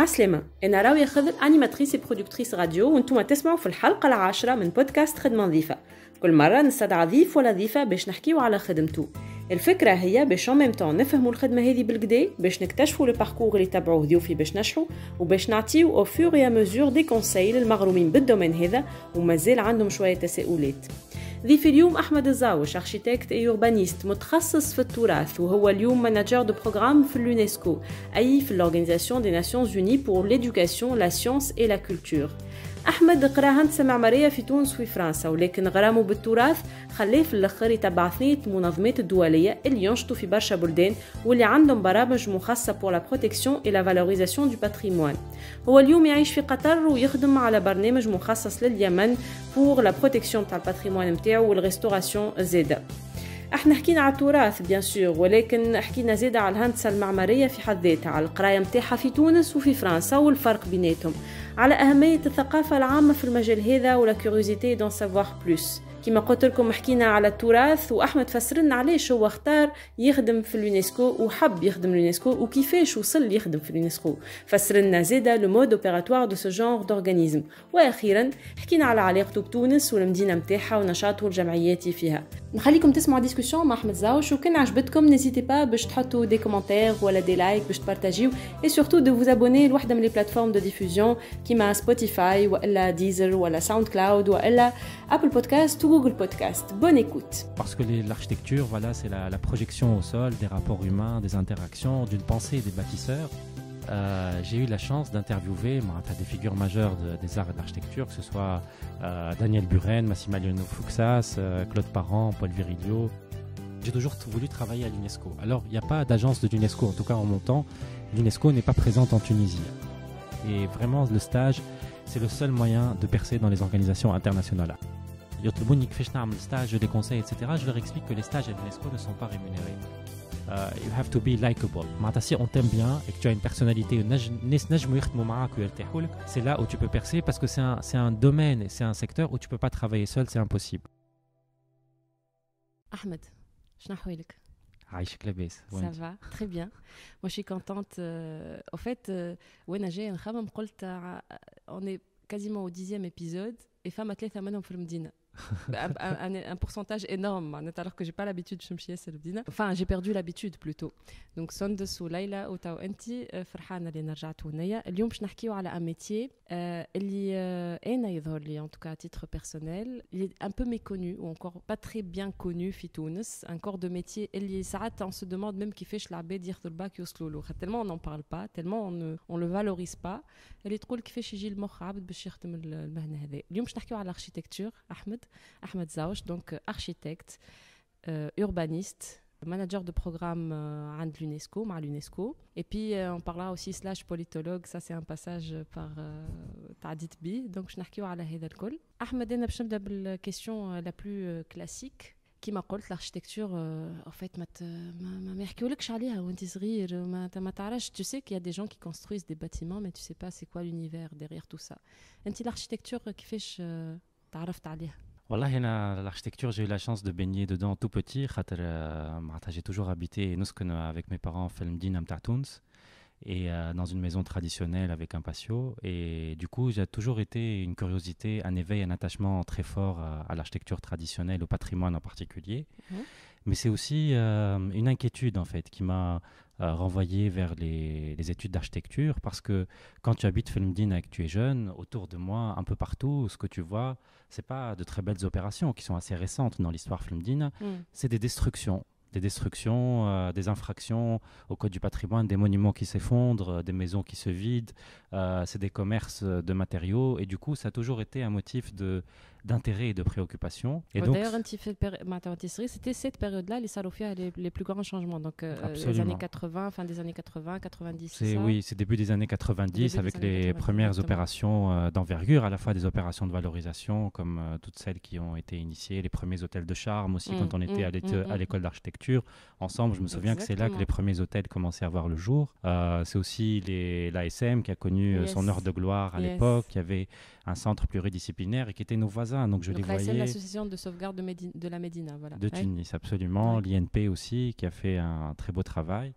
عسلامة أنا راوية خضر أنيماتريس برودكتريس راديو وانتم تسمعوا في الحلقة العاشرة من بودكاست خدمة نظيفة كل مرة نستدعى ضيف ولا ضيفة باش نحكيو على خدمته الفكره هي باش ميم طون نفهموا الخدمه هذه بالكدا باش نكتشفوا لو باركور اللي تبعوه ضيوفي باش نشرو وباش نعطيو او فور يا مزور دي كونساي للمغرومين بالدومين هذا ومازال عندهم شويه تساؤلات ضيف اليوم أحمد الزاوش أرشيتكت اي أوربانيست متخصص في التراث وهو اليوم مانجر دو بروغرام في اليونسكو أي في الأورغانيزاسيون دي ناسيونز أوني بور ليدوكاسيون لا سيونس اي لا كولتور أحمد قرا هندسة معمارية في تونس فرنسا ولكن غرامه بالتراث خلاه في الأخر يتبع ثنية المنظمات الدولية اللي ينشطوا في برشا بلدان واللي عندهم برامج مخصصة pour la protection et la valorisation du patrimoine هو اليوم يعيش في قطر ويخدم على برنامج مخصص لليمن بور لا بروتيكسيون تاع الباتريموان نتاعو والريستوراسيون زاده احنا حكينا على التراث بيان سور ولكن حكينا زيادة على الهندسة المعمارية في حد ذاتها على القراية متاعها في تونس وفي فرنسا والفرق بيناتهم على أهمية الثقافة العامة في المجال هذا ولا كيوريوزيتي دون سافوار بلوس كما قلت لكم حكينا على التراث واحمد فسرنا علاش هو اختار يخدم في اليونسكو وحب يخدم اليونسكو وكيفاش وصل يخدم في اليونسكو فسرنا زيدا لو مود اوبيراتوار دو سو جونغ دورغانيزم واخيرا حكينا على علاقته بتونس والمدينه نتاعها ونشاطه الجمعياتي فيها نخليكم تسمعوا ديسكسيون مع احمد زاوش وكان عجبتكم نسيتي با باش تحطوا دي كومونتير ولا دي لايك باش تبارتاجيو اي سورتو دو فوز ابوني لوحده من لي بلاتفورم دو ديفوزيون كيما سبوتيفاي ولا ديزر ولا ساوند كلاود ولا Apple Podcast ou Google Podcast. Bonne écoute. Parce que l'architecture, voilà, c'est la, projection au sol des rapports humains, des interactions, d'une pensée des bâtisseurs. Euh, j'ai eu la chance d'interviewer des figures majeures des arts et de l'architecture, que ce soit euh, Daniel Buren, Massimiliano Fuxas, euh, Claude Parent, Paul Virilio. J'ai toujours voulu travailler à l'UNESCO. Alors, il n'y a pas d'agence de l'UNESCO, en tout cas en mon temps. L'UNESCO n'est pas présente en Tunisie. Et vraiment, le stage, c'est le seul moyen de percer dans les organisations internationales. يطلبوني fait stage, stages, les conseils, etc. Je vais explique que les stages à l'UNESCO ne sont pas rémunérés uh, you have to be likable si on t'aime bien et que tu as une personnalité c'est là où tu peux percer parce que c'est un c'est un domaine c'est un secteur où tu ne peux pas travailler seul c'est impossible Ahmed شنو حوالك ah, Ça va, très bien. Moi, je suis contente. Euh, au fait, euh, euh, on est quasiment au dixième épisode et femme à ثلاثه منهم bah, un, pourcentage énorme hein, alors que j'ai pas l'habitude de Selbdina enfin j'ai perdu l'habitude plutôt donc son de sous Leila وتو Enti, فرحانه اللي رجعت هنايا اليوم باش a على métier, euh, euh, en tout cas à titre personnel il est un peu méconnu ou encore pas très bien connu fitounes un corps de métier اللي Saat, on se demande même qui fait ياخذوا الباك يوصلوا tellement on n'en parle pas tellement on ne on le valorise pas اللي تقول كيفاش fait المخ عبد باش يخدم المهنه هذه اليوم باش على l'architecture ahmed Ahmed Zaouch, donc euh, architecte, euh, urbaniste, manager de programme euh, à l'UNESCO, à l'UNESCO. Et puis on parlera aussi slash politologue, ça c'est un passage par Tadit Bi, donc je n'arrive à la Ahmed, je vais question la plus classique. Qui قلت l'architecture en fait ما ما tu sais qu'il y a des gens qui construisent des bâtiments mais tu sais pas c'est quoi l'univers derrière tout ça petit l'architecture كيفاش تعرفت عليها voilà, l'architecture, j'ai eu la chance de baigner dedans tout petit. Euh, j'ai toujours habité avec mes parents Felmdin et euh, dans une maison traditionnelle avec un patio. Et du coup, j'ai toujours été une curiosité, un éveil, un attachement très fort euh, à, l'architecture traditionnelle, au patrimoine en particulier. Mhm mais c'est aussi euh, une inquiétude en fait qui m'a euh, renvoyé vers les, études d'architecture parce que quand tu habites Felmdine et que tu es jeune, autour de moi, un peu partout, ce que tu vois, c'est pas de très belles opérations qui sont assez récentes dans l'histoire Felmdine, mm. c'est des destructions des destructions, euh, des infractions au code du patrimoine, des monuments qui s'effondrent, des maisons qui se vident, c'est des commerces de matériaux. Et du coup, ça a toujours été un motif de, d'intérêt et de préoccupation. Et donc, d'ailleurs, c'était cette période-là, les au les, les plus grands changements. Donc, euh, euh, les années 80, fin des années 80, 90. C'est, oui, c'est début des années 90 avec les premières opérations euh, d'envergure, à la fois des opérations de valorisation, comme toutes celles qui ont été initiées, les premiers hôtels de charme aussi, quand mm, on était mm, à, mm, l'école d'architecture. Ensemble, je me souviens que c'est là que les premiers hôtels commençaient à voir le jour. c'est aussi l'ASM qui a connu son heure de gloire à l'époque. Il y avait un centre pluridisciplinaire et qui était nos voisins. Donc je les voyais. l'association de sauvegarde de, de la Médina, voilà. De Tunis, absolument. L'INP aussi qui a fait un très beau travail.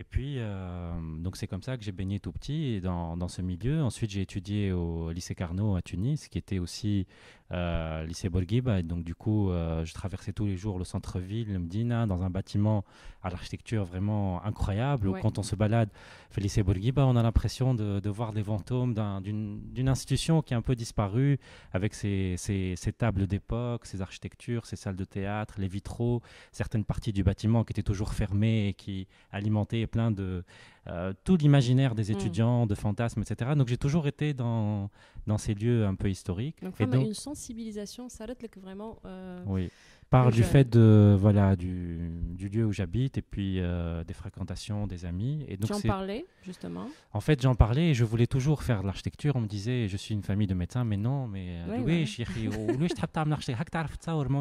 Et puis, euh, donc c'est comme ça que j'ai baigné tout petit dans, dans ce milieu. Ensuite, j'ai étudié au lycée Carnot à Tunis, qui était aussi euh, lycée Bourguiba. Et donc, du coup, euh, je traversais tous les jours le centre-ville, le Medina, dans un bâtiment à l'architecture vraiment incroyable. quand on se balade au lycée Bourguiba, on a l'impression de, voir des fantômes d'une institution qui est un peu disparue, avec ses, ses tables d'époque, ses architectures, ses salles de théâtre, les vitraux, certaines parties du bâtiment qui étaient toujours fermées et qui alimentaient plein de euh, tout l'imaginaire des mm. étudiants, de fantasmes, etc. Donc j'ai toujours été dans, dans ces lieux un peu historiques. Donc, et une sensibilisation, ça que vraiment. Euh, oui par du fait de voilà du, lieu où j'habite et puis euh, des fréquentations, des amis. Et donc j'en parlais justement. En fait, j'en parlais et je voulais toujours faire de l'architecture. On me disait, je suis une famille de médecins, mais non, mais Louis,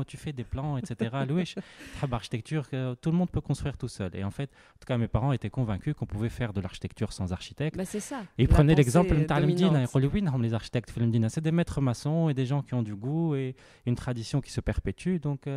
tu fais des plans, etc. Louis, l'architecture, tout le monde peut construire tout seul. Et en fait, en tout cas, mes parents étaient convaincus qu'on pouvait faire de l'architecture sans architecte. Bah, c'est ça. Et ils prenaient l'exemple de hein, les architectes, hein. c'est des maîtres maçons et des gens qui ont du goût et une tradition qui se perpétue. Donc euh,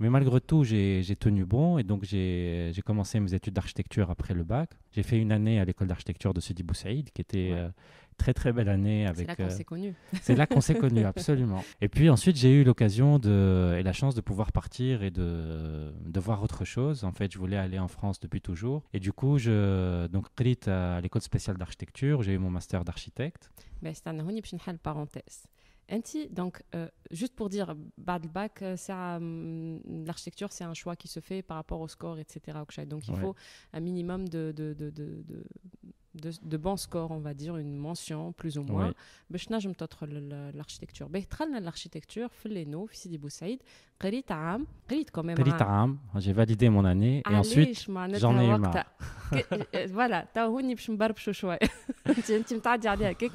Mais malgré tout, j'ai tenu bon et donc j'ai commencé mes études d'architecture après le bac. J'ai fait une année à l'école d'architecture de Sidi Saïd, qui était une euh, très très belle année. C'est là qu'on euh, s'est connus. C'est là qu'on s'est connus, absolument. Et puis ensuite, j'ai eu l'occasion et la chance de pouvoir partir et de, de voir autre chose. En fait, je voulais aller en France depuis toujours. Et du coup, je, donc, allée à l'école spéciale d'architecture, j'ai eu mon master d'architecte. Ben, c'est un un Anti, donc, euh, juste pour dire, bad bac, euh, hum, l'architecture, c'est un choix qui se fait par rapport au score, etc. Donc, il faut un minimum de, de de, bons scores, on va dire, une mention, plus ou moins. je n'aime تدخل l'architecture. Bah, tu l'architecture في لينو في Bou Saïd, قريت عام même. Hein. j'ai validé mon année et ensuite j'en ai eu marre. Euh, euh, voilà,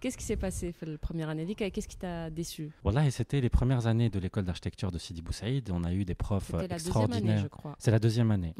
Qu'est-ce qui s'est passé le première année qu'est-ce qui t'a déçu والله c'était les premières années de l'école d'architecture de Sidi Saïd. on a eu des profs extraordinaires. C'est la deuxième année.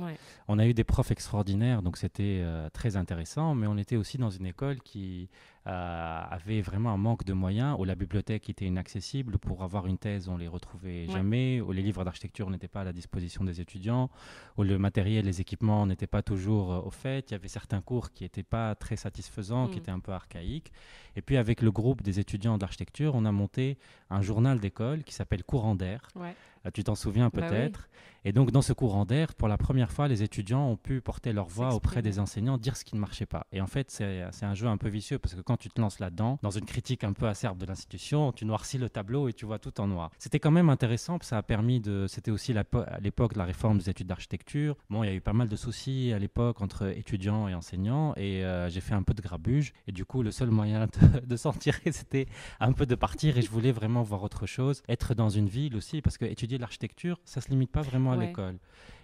On a eu des profs extraordinaires, donc c'était euh, très intéressant mais on était aussi dans une école qui euh, avait vraiment un manque de moyens, où la bibliothèque était inaccessible. Pour avoir une thèse, on ne les retrouvait jamais, où les livres d'architecture n'étaient pas à la disposition des étudiants, où le matériel, les équipements n'étaient pas toujours euh, au fait. Il y avait certains cours qui n'étaient pas très satisfaisants, qui mm. étaient un peu archaïques. Et puis avec le groupe des étudiants d'architecture, on a monté un journal d'école qui s'appelle Courant d'air. Euh, tu t'en souviens bah peut-être. Et donc, dans ce courant d'air, pour la première fois, les étudiants ont pu porter leur voix auprès des enseignants, dire ce qui ne marchait pas. Et en fait, c'est un jeu un peu vicieux parce que quand tu te lances là-dedans, dans une critique un peu acerbe de l'institution, tu noircis le tableau et tu vois tout en noir. C'était quand même intéressant, ça a permis de. C'était aussi à l'époque de la réforme des études d'architecture. Bon, il y a eu pas mal de soucis à l'époque entre étudiants et enseignants et euh, j'ai fait un peu de grabuge. Et du coup, le seul moyen de, de s'en tirer, c'était un peu de partir et je voulais vraiment voir autre chose, être dans une ville aussi parce que étudier l'architecture, ça se limite pas vraiment à l'école.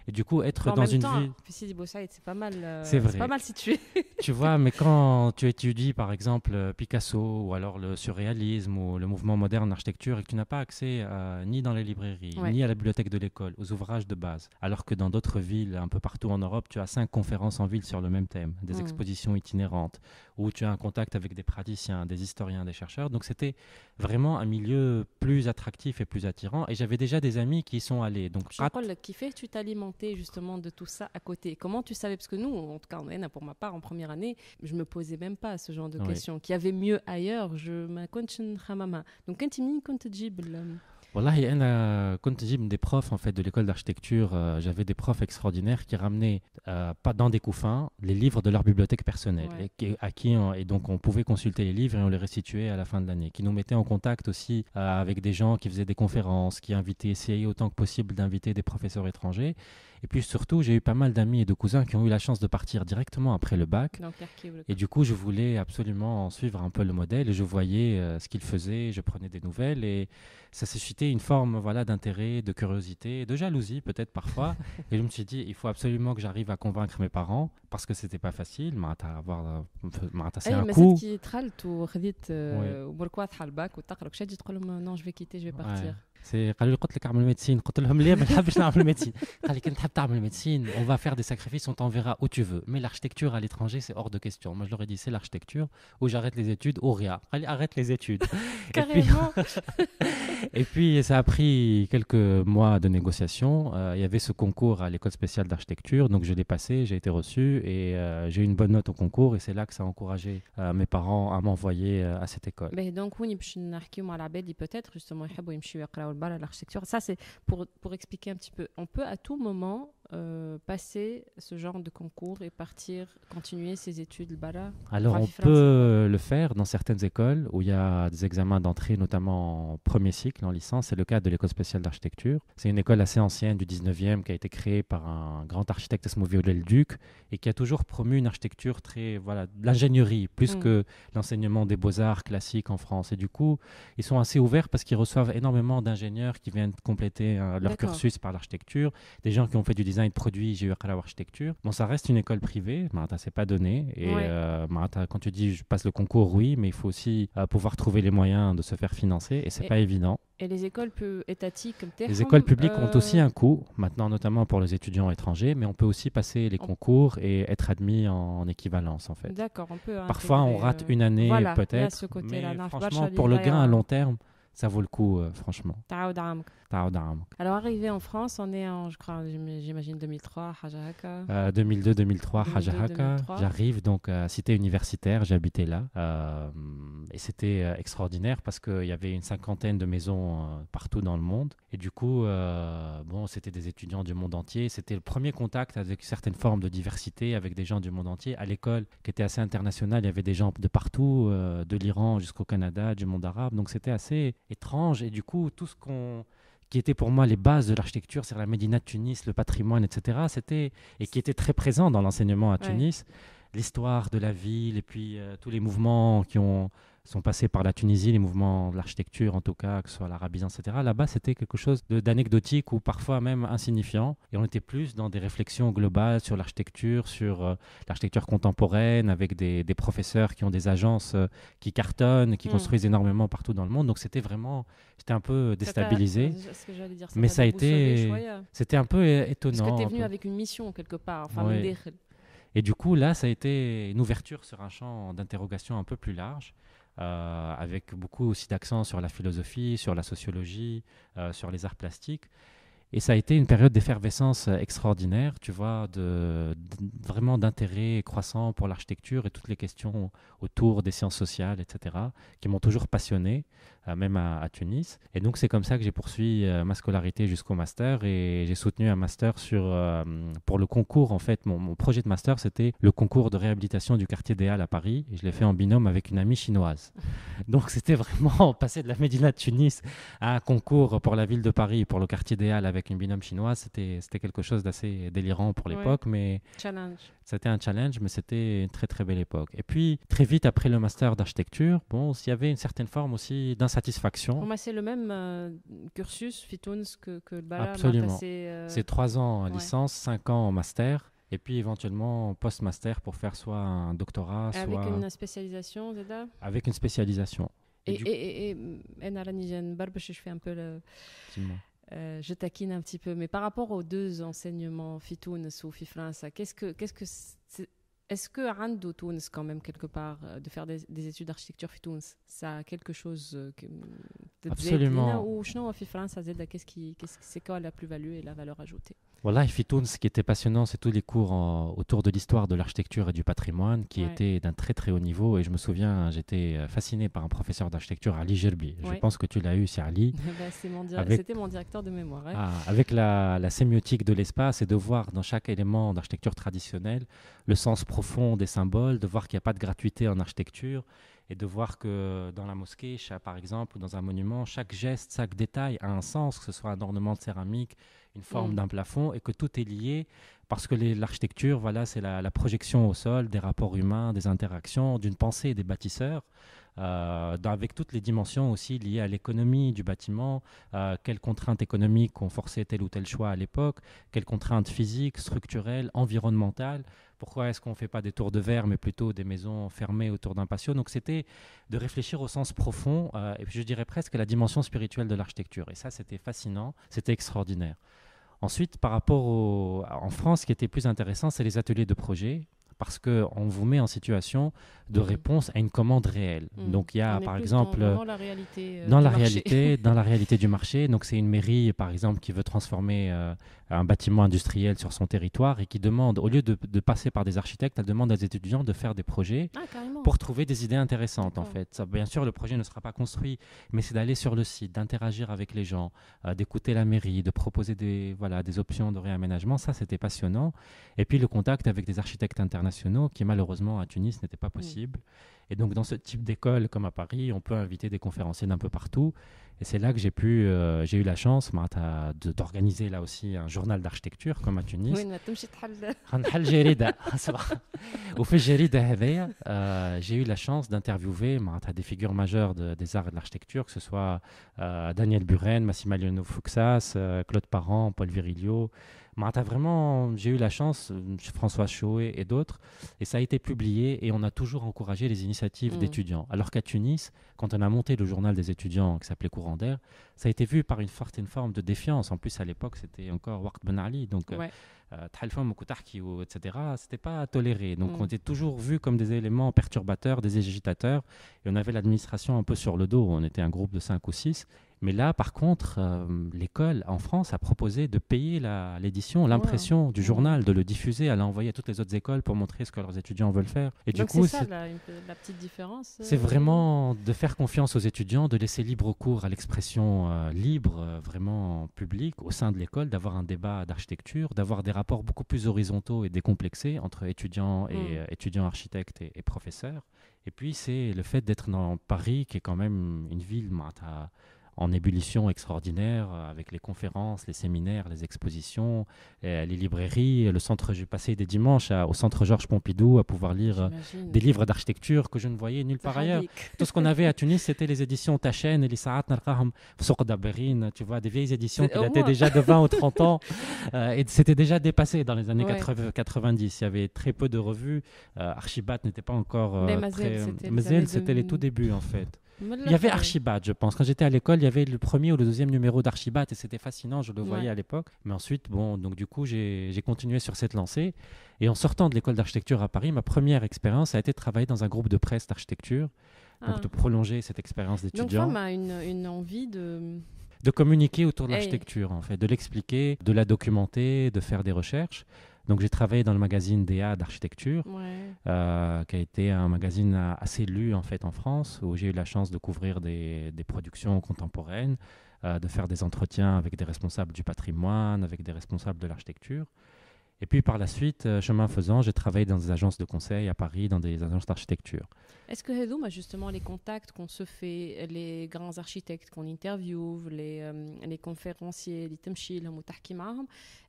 Et du coup, être dans une temps, vie. c'est pas mal. Euh, c'est situé. tu vois, mais quand tu étudies, par exemple, euh, Picasso ou alors le surréalisme ou le mouvement moderne en architecture et que tu n'as pas accès euh, ni dans les librairies, ni à la bibliothèque de l'école, aux ouvrages de base, alors que dans d'autres villes, un peu partout en Europe, tu as cinq conférences en ville sur le même thème, des mm. expositions itinérantes où tu as un contact avec des praticiens, des historiens, des chercheurs. Donc c'était vraiment un milieu plus attractif et plus attirant. Et j'avais déjà des amis qui y sont allés. Donc, qui fait tu t'alimentais justement de tout ça à côté Comment tu savais Parce que nous, en tout cas, pour ma part, en première année, je me posais même pas ce genre de questions. Qu'il y avait mieux ailleurs, je m'accompagne Donc, quand tu euh, a أنا كنت des profs en fait de l'école d'architecture, euh, j'avais des profs extraordinaires qui ramenaient euh, pas dans des couffins les livres de leur bibliothèque personnelle et, à qui et donc on pouvait consulter les livres et on les restituait à la fin de l'année, qui nous mettaient en contact aussi euh, avec des gens qui faisaient des conférences, qui invitaient, essayaient autant que possible d'inviter des professeurs étrangers. Et puis surtout, j'ai eu pas mal d'amis et de cousins qui ont eu la chance de partir directement après le bac. et du coup, je voulais absolument suivre un peu le modèle et je voyais euh, ce qu'ils faisaient, je prenais des nouvelles et ça suscitait une forme voilà, d'intérêt, de curiosité, de jalousie peut-être parfois. et je me suis dit, il faut absolument que j'arrive à convaincre mes parents parce que c'était pas facile. avoir c'est un coup. je vais quitter, je vais partir. قالوا on va faire des sacrifices on t'enverra où tu veux mais l'architecture à l'étranger c'est hors de question moi je leur ai dit c'est l'architecture où j'arrête les études ou rien arrête les études et puis, ça a pris quelques mois de négociations euh, il y avait ce concours à l'école spéciale d'architecture donc je l'ai passé j'ai été reçu et euh, j'ai eu une bonne note au concours et c'est là que ça a encouragé euh, mes parents à m'envoyer à cette école mais donc on peut-être justement bas à l'architecture. Ça, c'est pour, pour expliquer un petit peu. On peut à tout moment euh, passer ce genre de concours et partir, continuer ses études là Alors, on peut le faire dans certaines écoles où il y a des examens d'entrée, notamment en premier cycle, en licence. C'est le cas de l'École spéciale d'architecture. C'est une école assez ancienne du 19e qui a été créée par un grand architecte, Esmo duc et qui a toujours promu une architecture très, voilà, l'ingénierie, plus mm. que l'enseignement des beaux-arts classiques en France. Et du coup, ils sont assez ouverts parce qu'ils reçoivent énormément d'ingénieurs qui viennent compléter euh, leur cursus par l'architecture, des gens qui ont fait du design de produits j'ai eu à l'architecture. Bon, ça reste une école privée, Marata, c'est pas donné. Et euh, quand tu dis je passe le concours, oui, mais il faut aussi euh, pouvoir trouver les moyens de se faire financer et c'est pas évident. Et les écoles étatiques comme Les écoles publiques ont euh, aussi un coût, maintenant notamment pour les étudiants étrangers, mais on peut aussi passer les concours et être admis en, équivalence en fait. D'accord, on peut. Parfois on rate une année peut-être, mais franchement pour le gain à long terme, ça vaut le coup, euh, franchement. Alors, arrivé en France, on est en, je crois, j'imagine 2003, Hajahaka. 2002-2003, Hajahaka. J'arrive donc à Cité Universitaire, j'habitais là. Euh, et c'était euh, extraordinaire parce qu'il y avait une cinquantaine de maisons euh, partout dans le monde. Et du coup, bon, c'était des étudiants du monde entier. C'était le premier contact avec certaines formes de diversité, avec des gens du monde entier. À l'école, qui était assez internationale, il y avait des gens de partout, de l'Iran jusqu'au Canada, du monde arabe. Donc, c'était assez étrange. Et du coup, tout ce qu'on qui était pour moi les bases de l'architecture, c'est la Médina de Tunis, le patrimoine, etc. C'était et qui était très présent dans l'enseignement à Tunis, l'histoire de la ville et puis euh, tous les mouvements qui ont sont passés par la Tunisie, les mouvements de l'architecture en tout cas, que ce soit l'arabie, etc. Là-bas, c'était quelque chose d'anecdotique ou parfois même insignifiant. Et on était plus dans des réflexions globales sur l'architecture, sur euh, l'architecture contemporaine, avec des, professeurs qui ont des agences euh, qui cartonnent, qui mm. construisent énormément partout dans le monde. Donc c'était vraiment, c'était un peu déstabilisé. dire, mais ça a été, c'était un peu euh, étonnant. Parce que tu es venu avec une mission quelque part. Enfin, Et du coup, là, ça a été une ouverture sur un champ d'interrogation un peu plus large. Euh, avec beaucoup aussi d'accent sur la philosophie, sur la sociologie, euh, sur les arts plastiques. Et ça a été une période d'effervescence euh, extraordinaire, tu vois, vraiment d'intérêt croissant pour l'architecture et toutes les questions autour des sciences sociales, etc., qui m'ont toujours passionné, euh, même à, Tunis. Et donc c'est comme ça que j'ai poursuivi euh, ma scolarité jusqu'au master et j'ai soutenu un master sur, euh, pour le concours. En fait, mon, projet de master, c'était le concours de réhabilitation du quartier des Halles à Paris. Et je l'ai fait en binôme avec une amie chinoise. Donc c'était vraiment passer de la Médina de Tunis à un concours pour la ville de Paris, pour le quartier des Halles avec une binôme chinoise, c'était, c'était quelque chose d'assez délirant pour l'époque. mais Challenge. C'était un challenge, mais c'était une très très belle époque. Et puis très vite après le master d'architecture, bon, il y avait une certaine forme aussi d'insatisfaction. Pour moi, c'est le même euh, cursus, Fitouns, que, que le Bala Absolument. Euh, c'est trois ans en licence, cinq ans en master, et puis éventuellement post-master pour faire soit un doctorat, soit... Avec une spécialisation, Zeda Avec une spécialisation. Et, et, et, je fais un peu le... Euh, je taquine un petit peu, mais par rapport aux deux enseignements, Fitounes ou Fifrinsa, qu'est-ce que, qu'est-ce que est-ce que Ando Tunis, quand même, quelque part, euh, de faire des, études d'architecture Tunis, ça a quelque chose euh, que, de Absolument. Ou en France, qu'est-ce qui, qu'est-ce, c'est quoi la plus-value et la valeur ajoutée voilà, ce qui était passionnant, c'est tous les cours euh, autour de l'histoire de l'architecture et du patrimoine qui étaient d'un très très haut niveau. Et je me souviens, j'étais euh, fasciné par un professeur d'architecture, Ali Gerbi. Je pense que tu l'as eu, c'est Ali. Bah, c'était mon, directeur de mémoire. Ah, avec la, la, sémiotique de l'espace et de voir dans chaque élément d'architecture traditionnelle le sens profond des symboles, de voir qu'il n'y a pas de gratuité en architecture et de voir que dans la mosquée, par exemple, ou dans un monument, chaque geste, chaque détail a un sens, que ce soit un ornement de céramique une forme mm. d'un plafond et que tout est lié parce que l'architecture, voilà, c'est la, projection au sol des rapports humains, des interactions, d'une pensée des bâtisseurs. Euh, avec toutes les dimensions aussi liées à l'économie du bâtiment, euh, quelles contraintes économiques ont forcé tel ou tel choix à l'époque, quelles contraintes physiques, structurelles, environnementales, pourquoi est-ce qu'on ne fait pas des tours de verre mais plutôt des maisons fermées autour d'un patio. Donc c'était de réfléchir au sens profond euh, et puis je dirais presque à la dimension spirituelle de l'architecture. Et ça c'était fascinant, c'était extraordinaire. Ensuite, par rapport au, en France, ce qui était plus intéressant, c'est les ateliers de projet parce qu'on vous met en situation de mhm. réponse à une commande réelle. Mhm. Donc il y a par exemple dans, la réalité, euh, dans la réalité, du marché. Donc c'est une mairie par exemple qui veut transformer euh, un bâtiment industriel sur son territoire et qui demande, au lieu de, passer par des architectes, elle demande à des étudiants de faire des projets ah, pour trouver des idées intéressantes en fait. Ça, bien sûr le projet ne sera pas construit, mais c'est d'aller sur le site, d'interagir avec les gens, euh, d'écouter la mairie, de proposer des voilà des options de réaménagement. Ça c'était passionnant. Et puis le contact avec des architectes internationaux qui malheureusement à Tunis n'était pas possible. Et donc dans ce type d'école comme à Paris, on peut inviter des conférenciers d'un peu partout. Et c'est là que j'ai pu, euh, j'ai eu la chance d'organiser là aussi un journal d'architecture comme à Tunis. Au fait, euh, j'ai eu la chance d'interviewer des figures majeures des arts et de l'architecture, que ce soit euh, Daniel Buren, Massimiliano Fuxas, Claude Parent, Paul Virilio vraiment, j'ai eu la chance, euh, François Chouet et d'autres, et ça a été publié et on a toujours encouragé les initiatives mm. d'étudiants. Alors qu'à Tunis, quand on a monté le journal des étudiants qui s'appelait Courant d'air, ça a été vu par une une forme de défiance. En plus, à l'époque, c'était encore Waqt Ben Ali, donc euh, ouais. Euh, et etc. C'était pas toléré. Donc mm. on était toujours vu comme des éléments perturbateurs, des agitateurs, et on avait l'administration un peu sur le dos. On était un groupe de 5 ou 6 mais là, par contre, euh, l'école en France a proposé de payer l'édition, l'impression du journal, de le diffuser, à l'envoyer à toutes les autres écoles pour montrer ce que leurs étudiants veulent faire. Et du coup, c'est ça la, petite différence. Euh, c'est vraiment de faire confiance aux étudiants, de laisser libre cours à l'expression euh, libre, vraiment publique, au sein de l'école, d'avoir un débat d'architecture, d'avoir des rapports beaucoup plus horizontaux et décomplexés entre étudiants et mm. étudiants architectes et, et professeurs. Et puis, c'est le fait d'être dans Paris, qui est quand même une ville en ébullition extraordinaire euh, avec les conférences, les séminaires, les expositions, euh, les librairies, euh, le centre. J'ai passé des dimanches au centre Georges Pompidou à pouvoir lire des livres d'architecture que je ne voyais nulle part ailleurs. Tout ce qu'on avait à Tunis, c'était les éditions Tachène, et les Sa'at Narqaham, Souq tu vois, des vieilles éditions qui dataient déjà de 20 ou 30 ans. et c'était déjà dépassé dans les années 90. Il y avait très peu de revues. Archibat n'était pas encore. Euh, Mais Mazel, c'était les tout débuts en fait. Il y avait Archibat, je pense. Quand j'étais à l'école, il y avait le premier ou le deuxième numéro d'Archibat et c'était fascinant, je le voyais à l'époque. Mais ensuite, bon, donc du coup, j'ai continué sur cette lancée. Et en sortant de l'école d'architecture à Paris, ma première expérience a été de travailler dans un groupe de presse d'architecture, donc ah. de prolonger cette expérience d'étudiant. Donc, a une, envie de de communiquer autour de eh. l'architecture, en fait, de l'expliquer, de la documenter, de faire des recherches. Donc j'ai travaillé dans le magazine DA d'architecture, euh, qui a été un magazine euh, assez lu en fait en France, où j'ai eu la chance de couvrir des, productions contemporaines, euh, de faire des entretiens avec des responsables du patrimoine, avec des responsables de l'architecture. Et puis par la suite, chemin faisant, j'ai travaillé dans des agences de conseil à Paris, dans des agences d'architecture. Est-ce que Hedouma, bah, justement, les contacts qu'on se fait, les grands architectes qu'on interviewe, les, euh, les conférenciers, les temchil,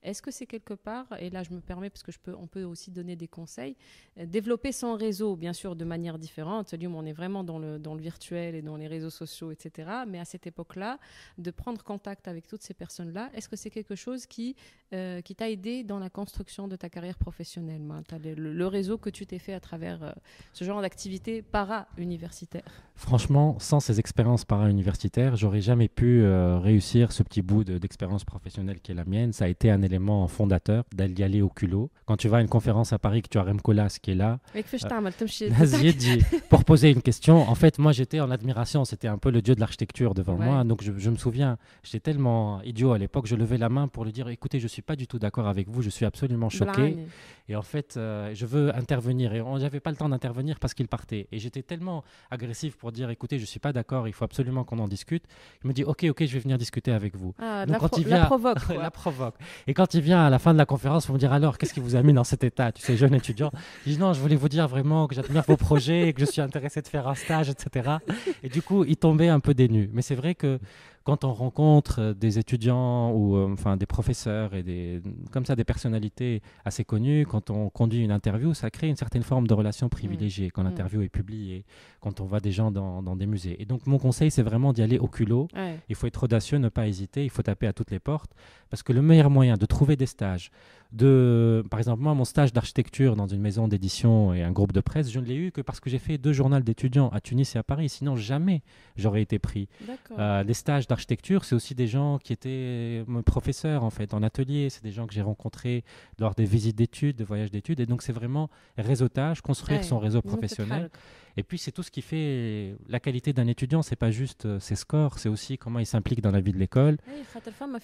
est-ce que c'est quelque part, et là je me permets parce que je peux, on peut aussi donner des conseils, euh, développer son réseau, bien sûr, de manière différente. Lui, on est vraiment dans le, dans le virtuel et dans les réseaux sociaux, etc. Mais à cette époque-là, de prendre contact avec toutes ces personnes-là, est-ce que c'est quelque chose qui, euh, qui t'a aidé dans la construction de ta carrière professionnelle le, réseau que tu t'es fait à travers ce genre d'activité para universitaire Franchement, sans ces expériences para-universitaires, j'aurais jamais pu euh, réussir ce petit bout d'expérience professionnelle qui est la mienne. Ça a été un élément fondateur d'aller aller au culot. Quand tu vas à une conférence à Paris, que tu as Remcolas qui est là, euh, pour poser une question, en fait, moi j'étais en admiration. C'était un peu le dieu de l'architecture devant moi. Donc je, me souviens, j'étais tellement idiot à l'époque, je levais la main pour lui dire écoutez, je ne suis pas du tout d'accord avec vous, je suis absolument choqué. Et en fait, euh, je veux intervenir. Et on n'avait pas le temps d'intervenir parce qu'il partait j'étais tellement agressif pour dire écoutez, je suis pas d'accord, il faut absolument qu'on en discute. Il me dit ok, ok, je vais venir discuter avec vous. Ah, Donc, quand il vient... la provoque. la provoque. Et quand il vient à la fin de la conférence, pour me dire alors, qu'est-ce qui vous a mis dans cet état Tu sais, jeune étudiant. Je dis non, je voulais vous dire vraiment que j'admire vos projets et que je suis intéressé de faire un stage, etc. Et du coup, il tombait un peu dénu. Mais c'est vrai que quand on rencontre euh, des étudiants ou euh, enfin des professeurs et des comme ça des personnalités assez connues, quand on conduit une interview, ça crée une certaine forme de relation mmh. privilégiée quand mmh. l'interview est publiée, quand on voit des gens dans, des musées. Et donc mon conseil, c'est vraiment d'y aller au culot. Il faut être audacieux, ne pas hésiter, il faut taper à toutes les portes parce que le meilleur moyen de trouver des stages de, par exemple, moi, mon stage d'architecture dans une maison d'édition et un groupe de presse, je ne l'ai eu que parce que j'ai fait deux journaux d'étudiants à Tunis et à Paris. Sinon, jamais j'aurais été pris. Euh, les stages d'architecture, c'est aussi des gens qui étaient professeurs, en fait, en atelier. C'est des gens que j'ai rencontrés lors des visites d'études, de voyages d'études. Et donc, c'est vraiment réseautage, construire son réseau professionnel. Et puis, c'est tout ce qui fait la qualité d'un étudiant, c'est pas juste euh, ses scores, c'est aussi comment il s'implique dans la vie de l'école. Oui,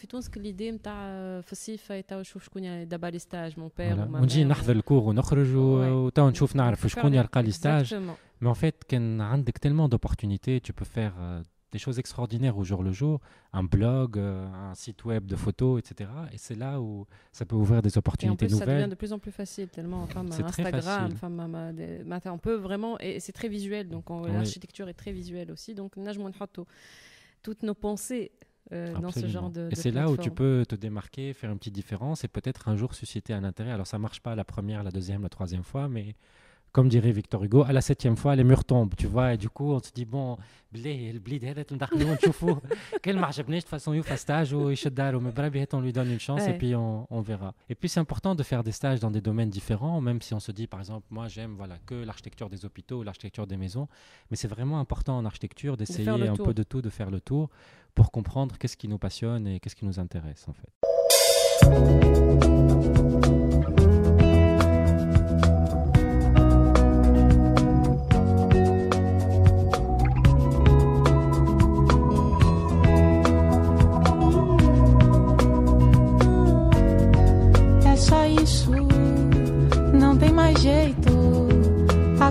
je pense que l'idée est de faire des choses, c'est de faire des stages. Mon père ou ma mère. On dit qu'on a fait des cours, on a fait des choses, on a fait des choses, on a fait des stages. Mais en fait, quand tu as tellement d'opportunités, tu peux faire. Euh, des choses extraordinaires au jour le jour, un blog, euh, un site web de photos, etc. Et c'est là où ça peut ouvrir des opportunités et Ça devient de plus en plus facile, tellement Instagram, on peut vraiment, et c'est très visuel, donc l'architecture est très visuelle aussi. Donc, Najmoun Hato, toutes nos pensées euh, dans ce genre de. et c'est là où tu peux te démarquer, faire une petite différence et peut-être un jour susciter un intérêt. Alors, ça marche pas la première, la deuxième, la troisième fois, mais comme dirait Victor Hugo, à la septième fois, les murs tombent, tu vois. Et du coup, on se dit, bon, le blid, quel de façon, il fait stage ou mais on lui donne une chance et puis on, verra. Et puis, c'est important de faire des stages dans des domaines différents, même si on se dit, par exemple, moi, j'aime voilà, que l'architecture des hôpitaux, l'architecture des maisons. Mais c'est vraiment important en architecture d'essayer un peu de tout, de faire le tour pour comprendre qu'est-ce qui nous passionne et qu'est-ce qui nous intéresse, en fait.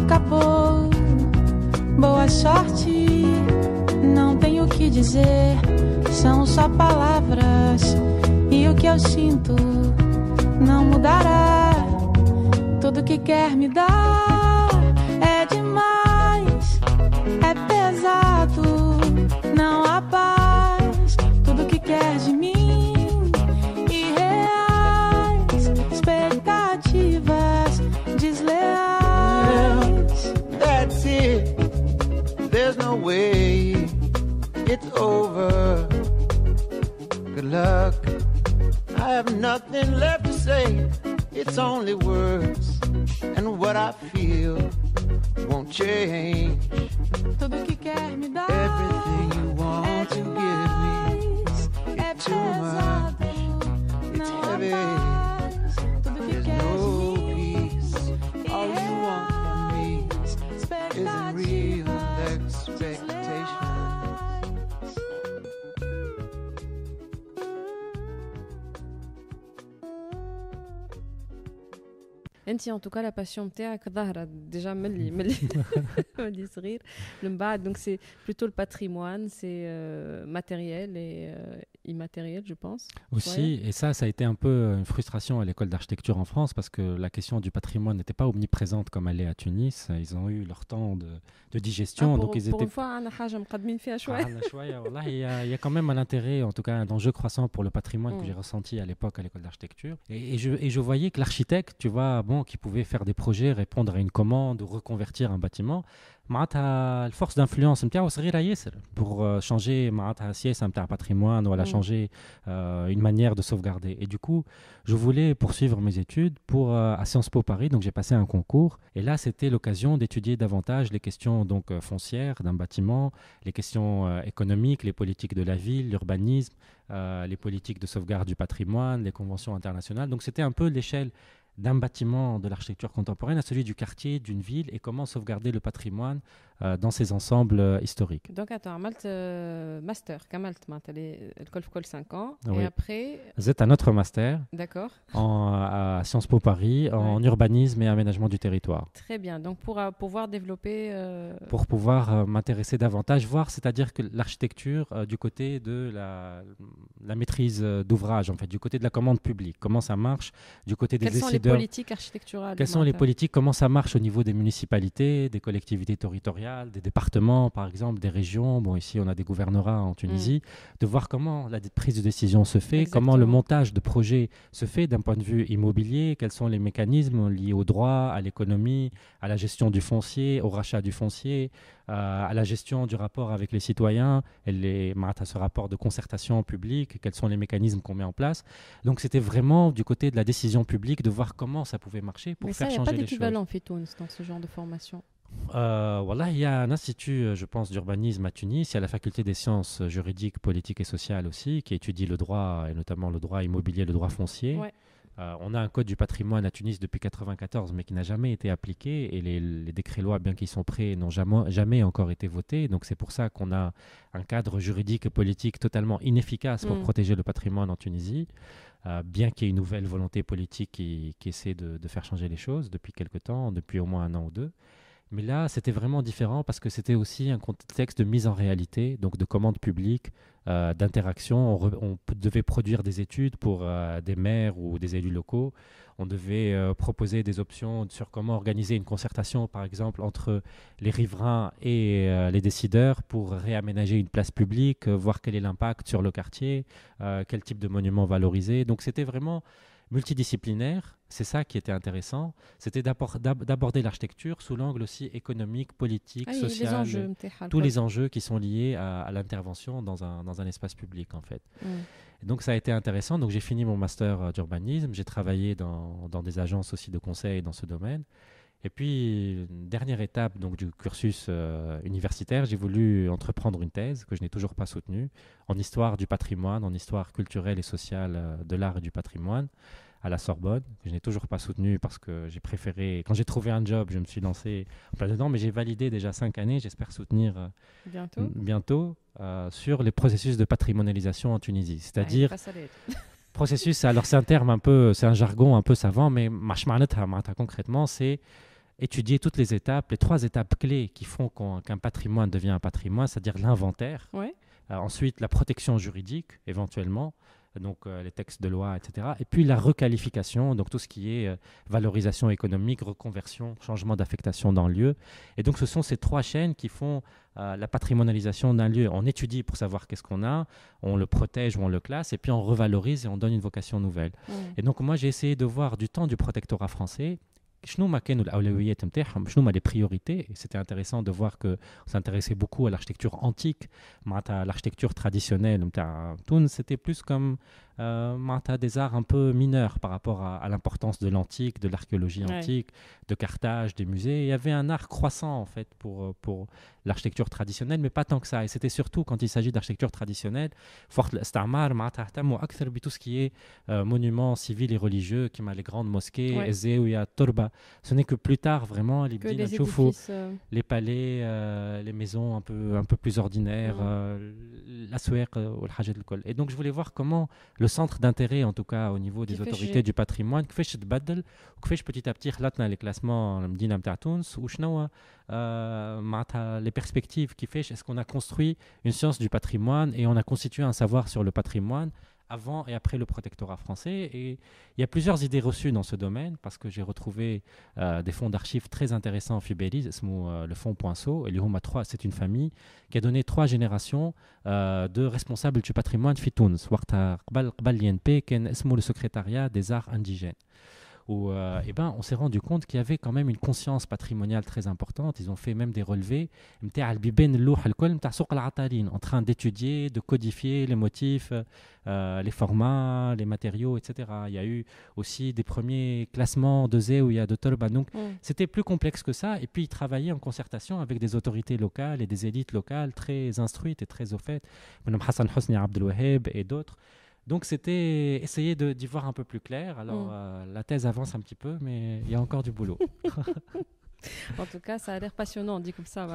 escapou. Boa sorte, não tenho o que dizer, são só palavras. E o que eu sinto não mudará. Tudo que quer me dar. over. Good luck. I have nothing left to say. It's only words and what I feel won't change. Everything you want to give me, it's too much. It's heavy. En tout cas, la passion, de ظاهره déjà ملي ملي ملي صغير من بعد c'est plutôt le patrimoine c'est euh, matériel et euh, immatériel, je pense. Aussi, et ça, ça a été un peu euh, une frustration à l'école d'architecture en France parce que la question du patrimoine n'était pas omniprésente comme elle est à Tunis. Ils ont eu leur temps de, digestion. Ah, pour, donc ils pour étaient... une fois, ah, il y, a, il y a quand même un intérêt, en tout cas un enjeu croissant pour le patrimoine que mm. j'ai ressenti à l'époque à l'école d'architecture. Et, et, je, et je voyais que l'architecte, tu vois, bon, qui pouvaient faire des projets, répondre à une commande ou reconvertir un bâtiment. معناتها force d'influence, pour pour ياسر c'est un patrimoine سياسه نتاع باتريموان changer euh, une manière de sauvegarder et du coup je voulais poursuivre mes études pour euh, à Sciences Po Paris donc j'ai passé un concours et là c'était l'occasion d'étudier davantage les questions donc euh, foncières d'un bâtiment les questions euh, économiques les politiques de la ville l'urbanisme les politiques de sauvegarde du patrimoine les conventions internationales donc c'était un peu l'échelle d'un bâtiment de l'architecture contemporaine à celui du quartier, d'une ville, et comment sauvegarder le patrimoine euh, dans ces ensembles euh, historiques. Donc, attends, Malte, euh, master, Kamalt, le Golf Call 5 ans, et après... Vous êtes un autre master. D'accord. À Sciences Po Paris, en urbanisme et aménagement du territoire. Très bien, donc pour pouvoir développer... Pour pouvoir m'intéresser davantage, voir, c'est-à-dire que l'architecture du côté de la, la maîtrise d'ouvrage, en fait, du côté de la commande publique, comment ça marche, du côté des essais quelles sont les politiques Comment ça marche au niveau des municipalités, des collectivités territoriales, des départements, par exemple, des régions Bon, ici, on a des gouvernorats en Tunisie. Mm. De voir comment la prise de décision se fait, comment le montage de projets se fait d'un point de vue immobilier, quels sont les mécanismes liés au droit, à l'économie, à la gestion du foncier, au rachat du foncier, euh, à la gestion du rapport avec les citoyens, elle à ce rapport de concertation publique, quels sont les mécanismes qu'on met en place. Donc c'était vraiment du côté de la décision publique de voir comment ça pouvait marcher pour faire changer les choses. Il n'y a pas d'équivalent dans ce genre de formation euh, voilà, il y a un institut, euh, je pense, d'urbanisme à Tunis, il y a la faculté des sciences juridiques, politiques et sociales aussi, qui étudie le droit, et notamment le droit immobilier, le droit foncier. Euh, on a un code du patrimoine à Tunis depuis 1994, mais qui n'a jamais été appliqué, et les, décrets-lois, bien qu'ils sont prêts, n'ont jamais, encore été votés. Donc c'est pour ça qu'on a un cadre juridique et politique totalement inefficace pour mm. protéger le patrimoine en Tunisie, euh, bien qu'il y ait une nouvelle volonté politique qui, essaie de, de, faire changer les choses depuis quelque temps, depuis au moins un an ou deux. Mais là, c'était vraiment différent parce que c'était aussi un contexte de mise en réalité, donc de commande publique, euh, d'interaction. On, devait produire des études pour euh, des maires ou des élus locaux. On devait euh, proposer des options sur comment organiser une concertation, par exemple, entre les riverains et les décideurs pour réaménager une place publique, voir quel est l'impact sur le quartier, quel type de monument valoriser. Donc c'était vraiment multidisciplinaire c'est ça qui était intéressant, c'était d'aborder l'architecture sous l'angle aussi économique, politique, social, euh, hein, tous les enjeux qui sont liés à, l'intervention dans un, espace public en fait. Mm. Donc ça a été intéressant, donc j'ai fini mon master euh, d'urbanisme, j'ai travaillé dans, des agences aussi de conseil dans ce domaine. Et puis, dernière étape donc, du cursus euh, universitaire, j'ai voulu entreprendre une thèse que je n'ai toujours pas soutenue en histoire du patrimoine, en histoire culturelle et sociale de l'art et du patrimoine à la Sorbonne, que je n'ai toujours pas soutenu parce que j'ai préféré, quand j'ai trouvé un job, je me suis lancé en plein dedans, mais j'ai validé déjà cinq années, j'espère soutenir euh, bientôt, euh, sur les processus de patrimonialisation en Tunisie. Ah, c'est-à-dire, processus, alors c'est un terme un peu, c'est un jargon un peu savant, mais hein, concrètement, c'est étudier toutes les étapes, les trois étapes clés qui font qu'un patrimoine devient un patrimoine, c'est-à-dire l'inventaire. Euh, ensuite, la protection juridique, éventuellement, donc euh, les textes de loi, etc. Et puis la requalification, donc tout ce qui est euh, valorisation économique, reconversion, changement d'affectation dans le lieu. Et donc ce sont ces trois chaînes qui font euh, la patrimonialisation d'un lieu. On étudie pour savoir qu'est-ce qu'on a, on le protège ou on le classe, et puis on revalorise et on donne une vocation nouvelle. Et donc moi j'ai essayé de voir du temps du protectorat français Chinoum a des priorités. C'était intéressant de voir qu'on s'intéressait beaucoup à l'architecture antique, à l'architecture traditionnelle. C'était plus comme euh, des arts un peu mineurs par rapport à, l'importance de l'antique, de l'archéologie antique, de Carthage, des musées. Il y avait un art croissant en fait pour, euh, pour l'architecture traditionnelle, mais pas tant que ça. Et c'était surtout quand il s'agit d'architecture traditionnelle, Fort l'Estamar, tout ce qui est euh, monuments civils et religieux, qui les grandes mosquées, ouais. Torba. Ce n'est que plus tard vraiment, les, euh. les, palais, les maisons un peu, un peu plus ordinaires, la souèque ou le Et donc je voulais voir comment le centre d'intérêt, en tout cas, au niveau des autorités du patrimoine, qui fait petit à petit euh, euh, les perspectives qui est-ce qu'on a construit une science du patrimoine et on a constitué un savoir sur le patrimoine avant et après le protectorat français. Et il y a plusieurs idées reçues dans ce domaine, parce que j'ai retrouvé euh, des fonds d'archives très intéressants en Fubélis, euh, le fonds Poinceau, et l'Iruma 3, c'est une famille qui a donné trois générations euh, de responsables du patrimoine Fitouns, l'INP, le secrétariat des arts indigènes où euh, eh ben, on s'est rendu compte qu'il y avait quand même une conscience patrimoniale très importante. Ils ont fait même des relevés en train d'étudier, de codifier les motifs, euh, les formats, les matériaux, etc. Il y a eu aussi des premiers classements de Zé où il y a de Torba. Donc mm. c'était plus complexe que ça. Et puis ils travaillaient en concertation avec des autorités locales et des élites locales très instruites et très au fait. Mme Hassan Hosni Abdelwahab et d'autres. Donc c'était essayer d'y voir un peu plus clair. Alors mm. euh, la thèse avance un petit peu, mais il y a encore du boulot. en tout cas, ça a l'air passionnant, dit comme ça.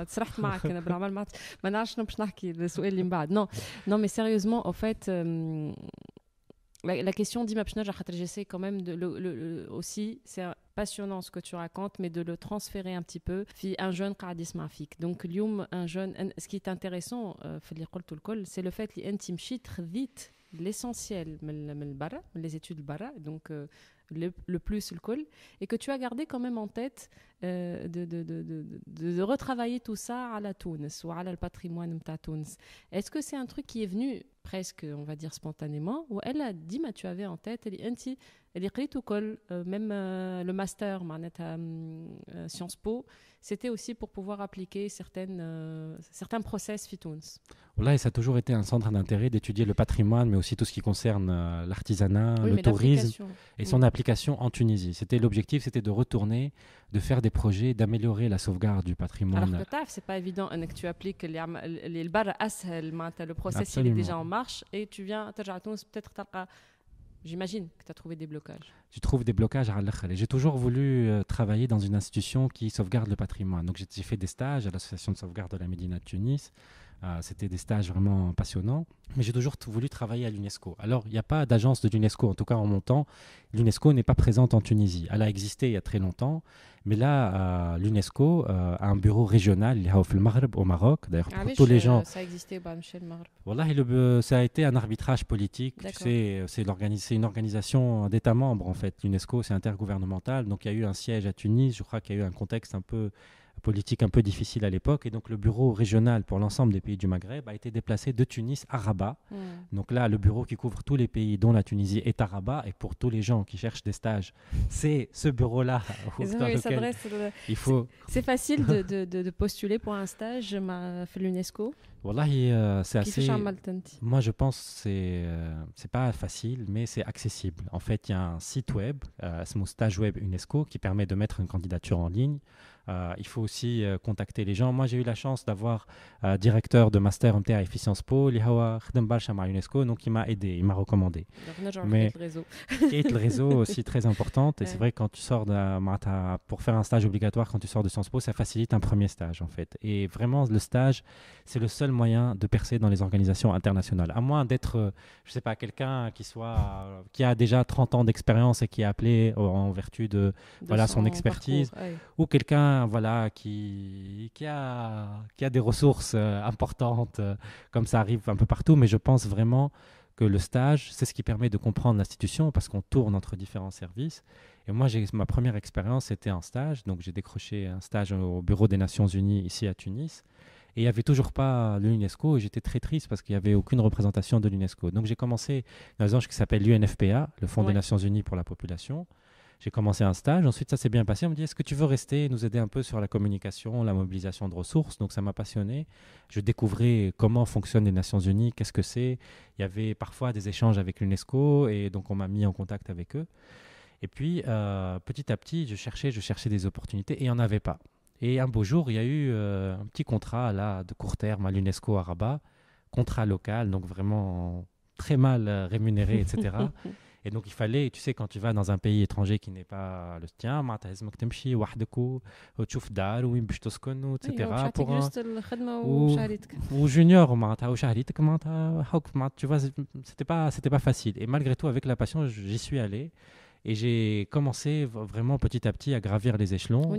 Non, non, mais sérieusement, en fait, euh, la, la, question d'Imapchna, j'essaie quand même de, le, aussi, c'est passionnant ce que tu racontes, mais de le transférer un petit peu puis un jeune Qadis Mafik. Donc, un jeune, ce qui est intéressant, euh, c'est le fait que tu as dit l'essentiel les études barra donc euh, le, plus le col, et que tu as gardé quand même en tête euh, de, de, de, de, retravailler tout ça à la Tunis ou à le patrimoine de Tunis. Est-ce que c'est un truc qui est venu presque, on va dire, spontanément, ou elle a dit, mais tu avais en tête, elle dit elle écrit au col, euh, même euh, le master, à Sciences Po, c'était aussi pour pouvoir appliquer certaines, certains process Tunis. Là, ça a toujours été un centre d'intérêt d'étudier le patrimoine, mais aussi tout ce qui concerne l'artisanat, le tourisme et son application en Tunisie. C'était l'objectif, c'était de retourner, de faire des projets, d'améliorer la sauvegarde du patrimoine. c'est pas évident hein, que tu appliques les le processus est déjà en marche et tu viens peut-être J'imagine que tu as trouvé des blocages. Tu trouves des blocages à J'ai toujours voulu euh, travailler dans une institution qui sauvegarde le patrimoine. Donc j'ai fait des stages à l'association de sauvegarde de la Médina de Tunis, euh, c'était des stages vraiment passionnants. Mais j'ai toujours voulu travailler à l'UNESCO. Alors, il n'y a pas d'agence de l'UNESCO, en tout cas en montant, L'UNESCO n'est pas présente en Tunisie. Elle a existé il y a très longtemps. Mais là, euh, l'UNESCO euh, a un bureau régional, il au au Maroc. D'ailleurs, ah tous les gens. Ça Voilà, et bah, ça a été un arbitrage politique. c'est une organisation d'États membres, en fait. L'UNESCO, c'est intergouvernemental. Donc, il y a eu un siège à Tunis. Je crois qu'il y a eu un contexte un peu politique un peu difficile à l'époque. Et donc le bureau régional pour l'ensemble des pays du Maghreb a été déplacé de Tunis à Rabat. Hmm. Donc là, le bureau qui couvre tous les pays dont la Tunisie est à Rabat. Et pour tous les gens qui cherchent des stages, c'est ce bureau-là. il faut... C'est facile de, postuler pour un stage à l'UNESCO euh, c'est assez. Moi, je pense que euh, c'est pas facile, mais c'est accessible. En fait, il y a un site web, euh, Stage Web UNESCO, qui permet de mettre une candidature en ligne. Euh, il faut aussi euh, contacter les gens. Moi, j'ai eu la chance d'avoir euh, directeur de master MTA et Sciences Po, Lihawa Khidembalcha UNESCO, donc il m'a aidé, il m'a recommandé. Mais le réseau. et le réseau aussi très importante. Et c'est vrai quand tu sors de, pour faire un stage obligatoire quand tu sors de Sciences Po, ça facilite un premier stage en fait. Et vraiment, le stage, c'est le seul moyen de percer dans les organisations internationales, à moins d'être, je sais pas, quelqu'un qui soit, qui a déjà 30 ans d'expérience et qui est appelé en vertu de, voilà son, expertise, ou quelqu'un voilà, qui, a, des ressources euh, importantes, euh, comme ça arrive un peu partout, mais je pense vraiment que le stage, c'est ce qui permet de comprendre l'institution parce qu'on tourne entre différents services. Et moi, ma première expérience, était en stage. Donc, j'ai décroché un stage au Bureau des Nations Unies ici à Tunis. Et il n'y avait toujours pas l'UNESCO. Et j'étais très triste parce qu'il n'y avait aucune représentation de l'UNESCO. Donc, j'ai commencé dans un ange qui s'appelle l'UNFPA, le Fonds des Nations Unies pour la population. J'ai commencé un stage, ensuite ça s'est bien passé. On me dit est-ce que tu veux rester nous aider un peu sur la communication, la mobilisation de ressources Donc ça m'a passionné. Je découvrais comment fonctionnent les Nations Unies, qu'est-ce que c'est. Il y avait parfois des échanges avec l'UNESCO et donc on m'a mis en contact avec eux. Et puis euh, petit à petit, je cherchais, je cherchais des opportunités et il n'y en avait pas. Et un beau jour, il y a eu euh, un petit contrat là de court terme à l'UNESCO à Rabat, contrat local, donc vraiment très mal euh, rémunéré, etc. Et donc, il fallait, tu sais, quand tu vas dans un pays étranger qui n'est pas le tien, tu dar ou etc. Pour un... ou, ou junior, ou tu vois, c'était pas, pas facile. Et malgré tout, avec la passion, j'y suis allé. Et j'ai commencé vraiment petit à petit à gravir les échelons.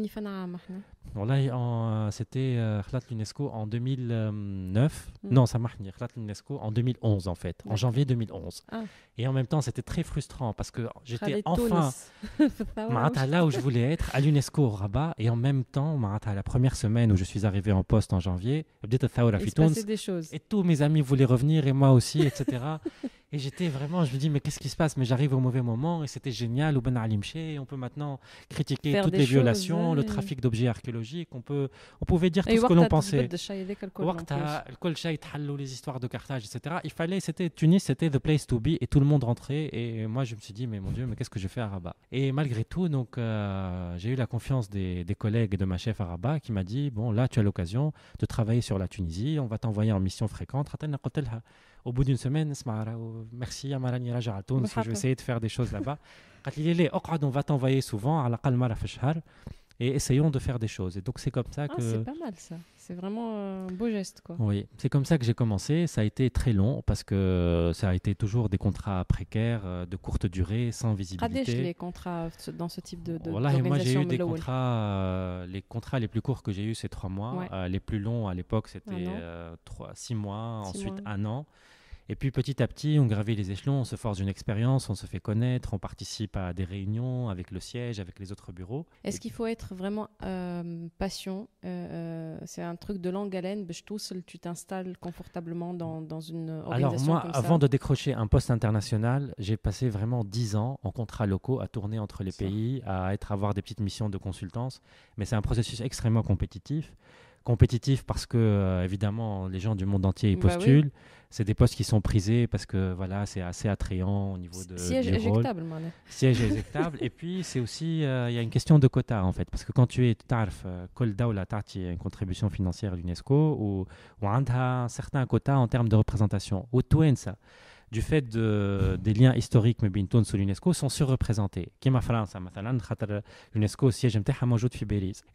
Bon, là, euh, c'était euh, Khlat l'UNESCO en 2009. Hmm. Non, ça marche, Khlat l'UNESCO en 2011, en fait, en janvier 2011. Ah. Et en même temps, c'était très frustrant parce que j'étais enfin là où je voulais être, à l'UNESCO au Rabat. Et en même temps, la première semaine où je suis arrivé en poste en janvier, des choses. et tous mes amis voulaient revenir et moi aussi, etc. Et j'étais vraiment, je me dis, mais qu'est-ce qui se passe Mais j'arrive au mauvais moment et c'était génial. Ben on peut maintenant critiquer toutes les violations, le trafic d'objets archéologiques. On, peut, on pouvait dire tout ce que l'on pensait. Euh, les histoires de Carthage, etc. Il fallait, c'était Tunis, c'était the place to be et tout le monde rentrait. Et moi, je me suis dit, mais mon Dieu, mais qu'est-ce que je fais à Rabat Et malgré tout, donc, euh, j'ai eu la confiance des, collègues et de ma chef à Rabat qui m'a dit, bon, là, tu as l'occasion de travailler sur la Tunisie. On va t'envoyer en mission fréquente au bout d'une semaine, merci Marani Niraja à Tunis, je vais essayer de faire des choses là-bas. Oh, on va t'envoyer souvent à la Kalmara et essayons de faire des choses. Et donc c'est comme ça ah, que... Ah, c'est pas mal ça, c'est vraiment un beau geste. Quoi. Oui, c'est comme ça que j'ai commencé, ça a été très long parce que ça a été toujours des contrats précaires, euh, de courte durée, sans visibilité. les contrats dans ce type de... de voilà, moi j'ai eu des contrats, euh, les contrats les plus courts que j'ai eu c'est trois mois, euh, les plus longs à l'époque c'était six mois, ensuite un an. Et puis petit à petit, on gravit les échelons, on se force une expérience, on se fait connaître, on participe à des réunions avec le siège, avec les autres bureaux. Est-ce qu'il faut être vraiment euh, passion euh, euh, C'est un truc de longue haleine. Tu t'installes confortablement dans, une organisation Alors moi, avant de décrocher un poste international, j'ai passé vraiment 10 ans en contrat locaux à tourner entre les pays, à être avoir des petites missions de consultance. Mais c'est un processus extrêmement compétitif compétitif parce que évidemment les gens du monde entier y bah postulent, c'est des postes qui sont prisés parce que voilà, c'est assez attrayant au niveau de siège éjectable, siège éjectable. Et puis c'est aussi euh, il y a une question de quotas, en fait parce que quand tu es tarf kolda ou la y a une contribution financière à l'UNESCO ou, ou a un certain quota en termes de représentation. Ou ça du fait des liens historiques mais bientôt sur l'UNESCO sont surreprésentés France, فرنسا مثلا خاطر l'UNESCO siège a موجود في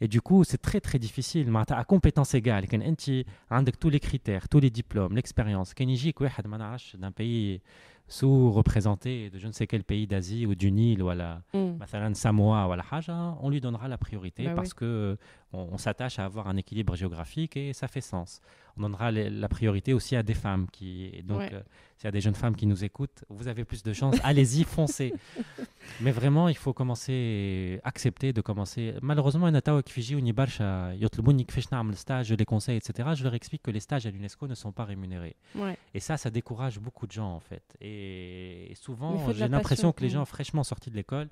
et du coup c'est très très difficile معناتها à compétence égale quand tu عندك tous les critères tous les diplômes l'expérience quand tu d'un pays sous-représenté de je ne sais quel pays d'Asie ou du Nil ou à la hmm. Samoa ou à la Haja, hein, on lui donnera la priorité bah parce qu'on que euh, on, s'attache à avoir un équilibre géographique et ça fait sens. On donnera la priorité aussi à des femmes qui donc c'est euh, à des jeunes femmes qui nous écoutent, vous avez plus de chance, allez-y, foncez. Mais vraiment, il faut commencer accepter de commencer. Malheureusement, Inatawa Kfiji ou Nibarsha, le stage, les conseils, etc. Je leur explique que les stages à l'UNESCO ne sont pas rémunérés. Et ça, ça décourage beaucoup de gens en fait. Et et souvent, j'ai l'impression que les mm. gens fraîchement sortis de l'école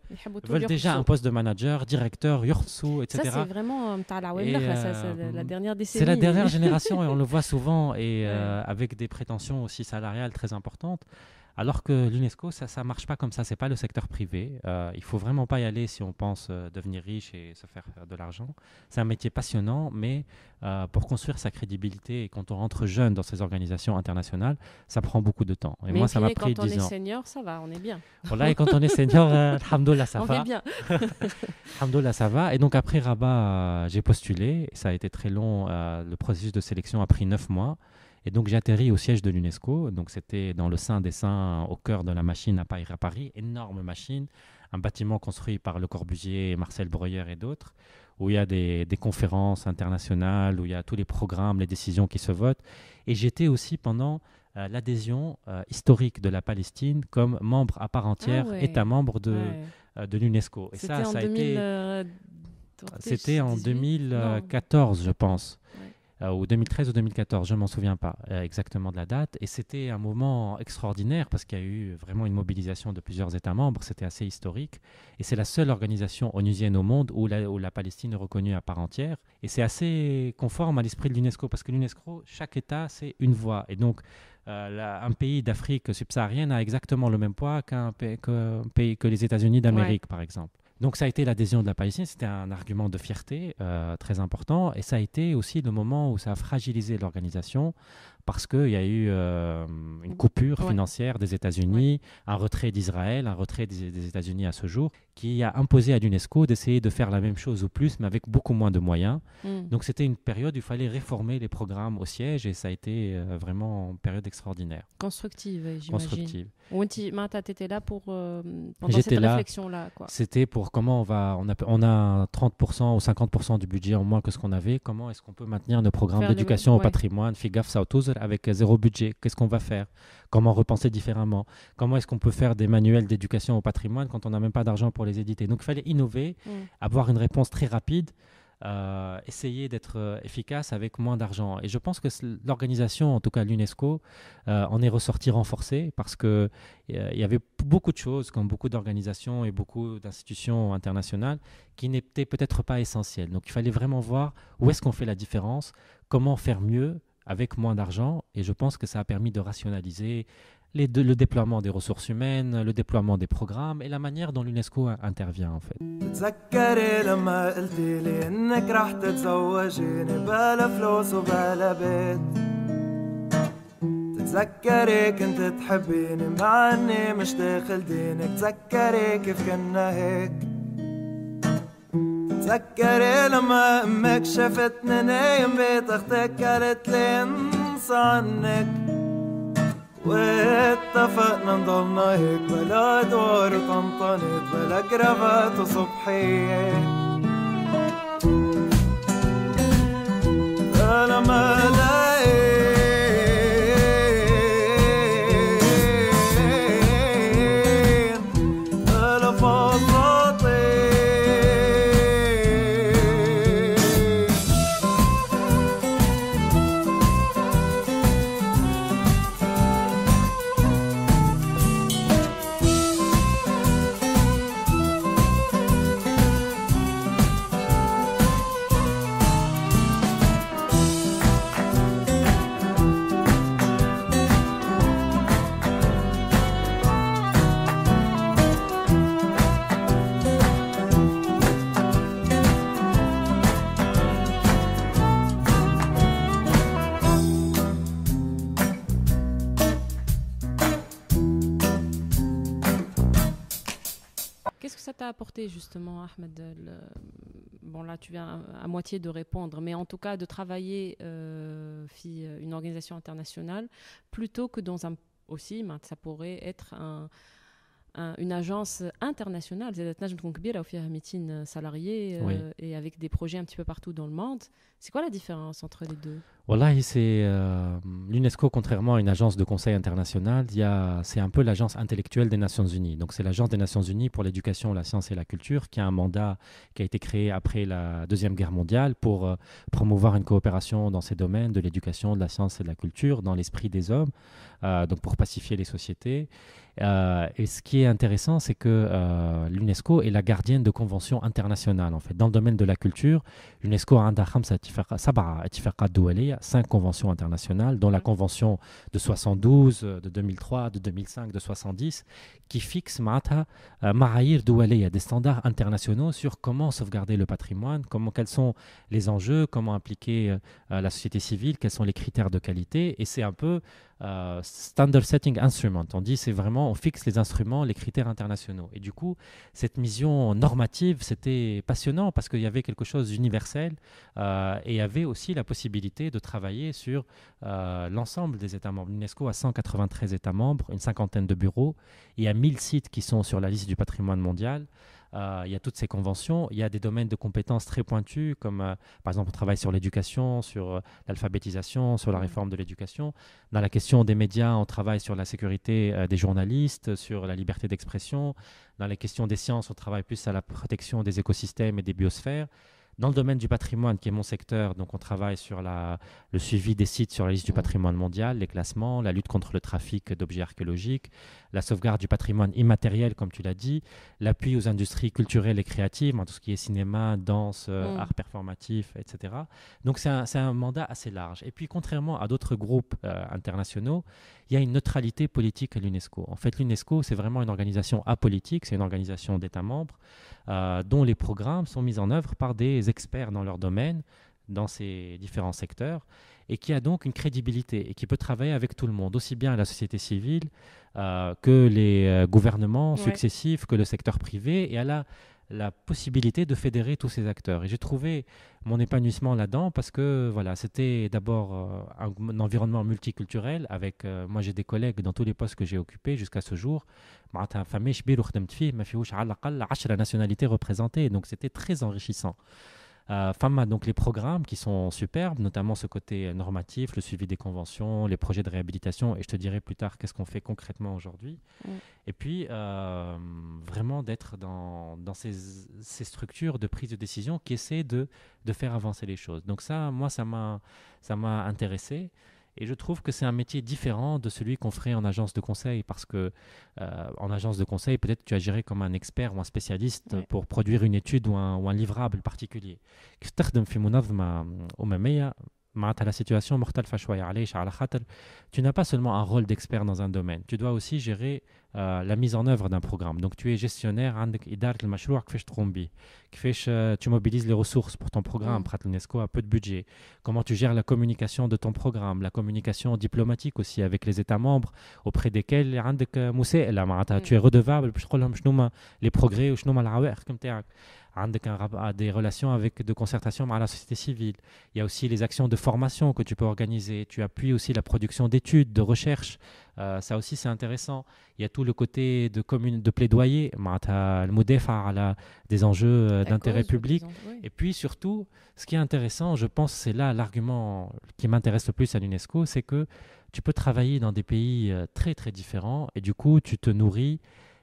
veulent déjà un poste de manager, directeur, yurtsu, etc. c'est vraiment euh, euh, la mm, dernière décennie. C'est la dernière génération et on le voit souvent et euh, avec des prétentions aussi salariales très importantes. Alors que l'UNESCO, ça ne marche pas comme ça, c'est pas le secteur privé. Euh, il faut vraiment pas y aller si on pense euh, devenir riche et se faire de l'argent. C'est un métier passionnant, mais euh, pour construire sa crédibilité et quand on rentre jeune dans ces organisations internationales, ça prend beaucoup de temps. Et moi, ça m'a pris 10 ans. quand on est senior, ça va, on est bien. Voilà, et quand on est senior, euh, alhamdoulilah, ça va. On est bien. alhamdoulilah, ça va. Et donc après Rabat, j'ai postulé. Ça a été très long. le processus de sélection a pris 9 mois. Et donc j'atterris au siège de l'UNESCO. Donc c'était dans le sein des saints, au cœur de la machine à Paris, à Paris, énorme machine, un bâtiment construit par Le Corbusier, Marcel Breuer et d'autres, où il y a des, conférences internationales, où il y a tous les programmes, les décisions qui se votent. Et j'étais aussi pendant euh, l'adhésion euh, historique de la Palestine comme membre à part entière, ah État membre de, euh, de l'UNESCO. Et ça, ça a été. C'était en 2014, je pense. Euh, ou 2013 ou 2014, je ne m'en souviens pas euh, exactement de la date. Et c'était un moment extraordinaire parce qu'il y a eu vraiment une mobilisation de plusieurs États membres, c'était assez historique. Et c'est la seule organisation onusienne au monde où la, Palestine est reconnue à part entière. Et c'est assez conforme à l'esprit de l'UNESCO parce que l'UNESCO, chaque État, c'est une voix. Et donc, euh, un pays d'Afrique subsaharienne a exactement le même poids qu'un pays, que, les États-Unis d'Amérique, par exemple. Donc ça a été l'adhésion de la Palestine, c'était un argument de fierté euh, très important, et ça a été aussi le moment où ça a fragilisé l'organisation parce qu'il y a eu euh, une coupure financière des États-Unis, un retrait d'Israël, un retrait des États-Unis à ce jour, qui a imposé à l'UNESCO d'essayer de faire la même chose ou plus, mais avec beaucoup moins de moyens. Hmm. Donc c'était une période où il fallait réformer les programmes au siège et ça a été euh, vraiment une période extraordinaire. Constructive, j'imagine. Constructive. Martha, tu étais là pour euh, cette réflexion-là. C'était pour comment on va. On a, 30% ou 50% du budget en moins que ce qu'on avait. Comment est-ce qu'on peut maintenir nos programmes d'éducation au patrimoine, FIGAF, sautouz, avec zéro budget Qu'est-ce qu'on va faire Comment repenser différemment Comment est-ce qu'on peut faire des manuels d'éducation au patrimoine quand on n'a même pas d'argent pour les éditer Donc il fallait innover, mm. avoir une réponse très rapide. Euh, essayer d'être euh, efficace avec moins d'argent. Et je pense que l'organisation, en tout cas l'UNESCO, euh, en est ressortie renforcée parce que y avait beaucoup de choses, comme beaucoup d'organisations et beaucoup d'institutions internationales, qui n'étaient peut-être pas essentielles. Donc il fallait vraiment voir où est-ce qu'on fait la différence, comment faire mieux avec moins d'argent. Et je pense que ça a permis de rationaliser les le déploiement des ressources humaines, le déploiement des programmes et la manière dont l'UNESCO intervient en fait. تذكري لما امك شافتني نايم بتختك قالت لي انسى عنك واتفقنا نضلنا هيك بلا دور طنطنت بلا كرافات وصبحية لما لقيت Qu'est-ce que ça t'a apporté justement, Ahmed Bon, là, tu viens à, moitié de répondre, mais en tout cas de travailler euh, euh une organisation internationale plutôt que dans un aussi, ben, ça pourrait être un, une agence internationale. C'est une grande salariée euh, oui. et avec des projets un petit peu partout dans le monde. C'est quoi la différence entre les deux Voilà, c'est euh, l'UNESCO, contrairement à une agence de conseil international, c'est un peu l'agence intellectuelle des Nations Unies. Donc c'est l'agence des Nations Unies pour l'éducation, la science et la culture qui a un mandat qui a été créé après la Deuxième Guerre mondiale pour euh, promouvoir une coopération dans ces domaines de l'éducation, de la science et de la culture, dans l'esprit des hommes, euh, donc pour pacifier les sociétés. et ce qui est intéressant, c'est que l'UNESCO est la gardienne de conventions internationales. En fait, dans le domaine de la culture, l'UNESCO a un Sati cinq conventions internationales, dont la mm. convention de 72, de 2003, de 2005, de 70, qui fixe euh, des standards internationaux sur comment sauvegarder le patrimoine, comment, quels sont les enjeux, comment impliquer euh, la société civile, quels sont les critères de qualité. Et c'est un peu euh, standard setting instrument. On dit c'est vraiment on fixe les instruments, les critères internationaux. Et du coup, cette mission normative, c'était passionnant parce qu'il y avait quelque chose d'universel euh, et il y avait aussi la possibilité de travailler sur euh, l'ensemble des États membres. L'UNESCO a 193 États membres, une cinquantaine de bureaux. Il y a 1000 sites qui sont sur la liste du patrimoine mondial. Euh, il y a toutes ces conventions, il y a des domaines de compétences très pointus, comme euh, par exemple on travaille sur l'éducation, sur euh, l'alphabétisation, sur la mm. réforme de l'éducation. Dans la question des médias, on travaille sur la sécurité des journalistes, sur la liberté d'expression. Dans la question des sciences, on travaille plus à la protection des écosystèmes et des biosphères. Dans le domaine du patrimoine, qui est mon secteur, donc on travaille sur la, le suivi des sites sur la liste du mmh. patrimoine mondial, les classements, la lutte contre le trafic d'objets archéologiques, la sauvegarde du patrimoine immatériel, comme tu l'as dit, l'appui aux industries culturelles et créatives, en tout ce qui est cinéma, danse, arts euh, mmh. art performatif, etc. Donc c'est un, mandat assez large. Et puis contrairement à d'autres groupes euh, internationaux, il y a une neutralité politique à l'UNESCO. En fait, l'UNESCO, c'est vraiment une organisation apolitique, c'est une organisation d'États membres euh, dont les programmes sont mis en œuvre par des experts dans leur domaine, dans ces différents secteurs, et qui a donc une crédibilité et qui peut travailler avec tout le monde, aussi bien la société civile euh, que les euh, gouvernements successifs, que le secteur privé, et elle a la possibilité de fédérer tous ces acteurs. Et j'ai trouvé mon épanouissement là-dedans parce que voilà, c'était d'abord euh, un, environnement multiculturel avec euh, moi j'ai des collègues dans tous les postes que j'ai occupés jusqu'à ce jour. la nationalité représentée donc c'était très enrichissant. Euh, a donc les programmes qui sont superbes, notamment ce côté normatif, le suivi des conventions, les projets de réhabilitation, et je te dirai plus tard qu'est-ce qu'on fait concrètement aujourd'hui. Mm. Et puis, euh, vraiment d'être dans, ces, structures de prise de décision qui essaient de, faire avancer les choses. Donc ça, moi, ça m'a intéressé. Et je trouve que c'est un métier différent de celui qu'on ferait en agence de conseil, parce que euh, en agence de conseil, peut-être tu as géré comme un expert ou un spécialiste pour produire une étude ou un, livrable particulier. Tu n'as pas seulement un rôle d'expert dans un domaine, tu dois aussi gérer euh, la mise en œuvre d'un programme. Donc tu es gestionnaire, hein, euh, tu mobilises les ressources pour ton programme, mm. a peu de budget, comment tu gères la communication de ton programme, la communication diplomatique aussi avec les États membres auprès desquels euh, mm. tu es redevable les progrès des relations avec de concertation avec la société civile. Il y a aussi les actions de formation que tu peux organiser. Tu appuies aussi la production d'études, de recherches euh, ça aussi, c'est intéressant. Il y a tout le côté de commune, de plaidoyer, des enjeux euh, d'intérêt public. Et puis surtout, ce qui est intéressant, je pense, c'est là l'argument qui m'intéresse le plus à l'UNESCO, c'est que tu peux travailler dans des pays euh, très très différents et du coup, tu te nourris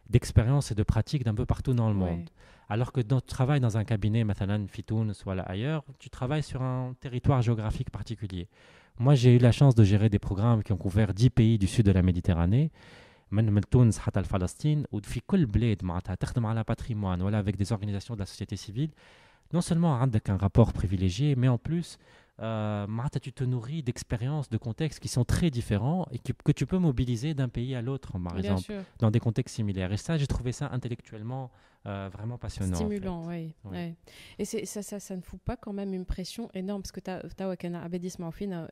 d'expériences et de pratiques d'un peu partout dans le monde. Alors que dans, tu travailles dans un cabinet, Matalan, Fitoun, soit là ailleurs, tu travailles sur un territoire géographique particulier. Moi, j'ai eu la chance de gérer des programmes qui ont couvert 10 pays du sud de la Méditerranée. كل بلاد avec des organisations de la société civile non seulement avec un rapport privilégié mais en plus euh, Martha, tu te nourris d'expériences, de contextes qui sont très différents et que, tu peux mobiliser d'un pays à l'autre, par exemple, dans des contextes similaires. Et ça, j'ai trouvé ça intellectuellement euh, vraiment passionnant. Stimulant, oui. Et ça, ça, ça ne fout pas quand même une pression énorme parce que tu as un abedis maoufina,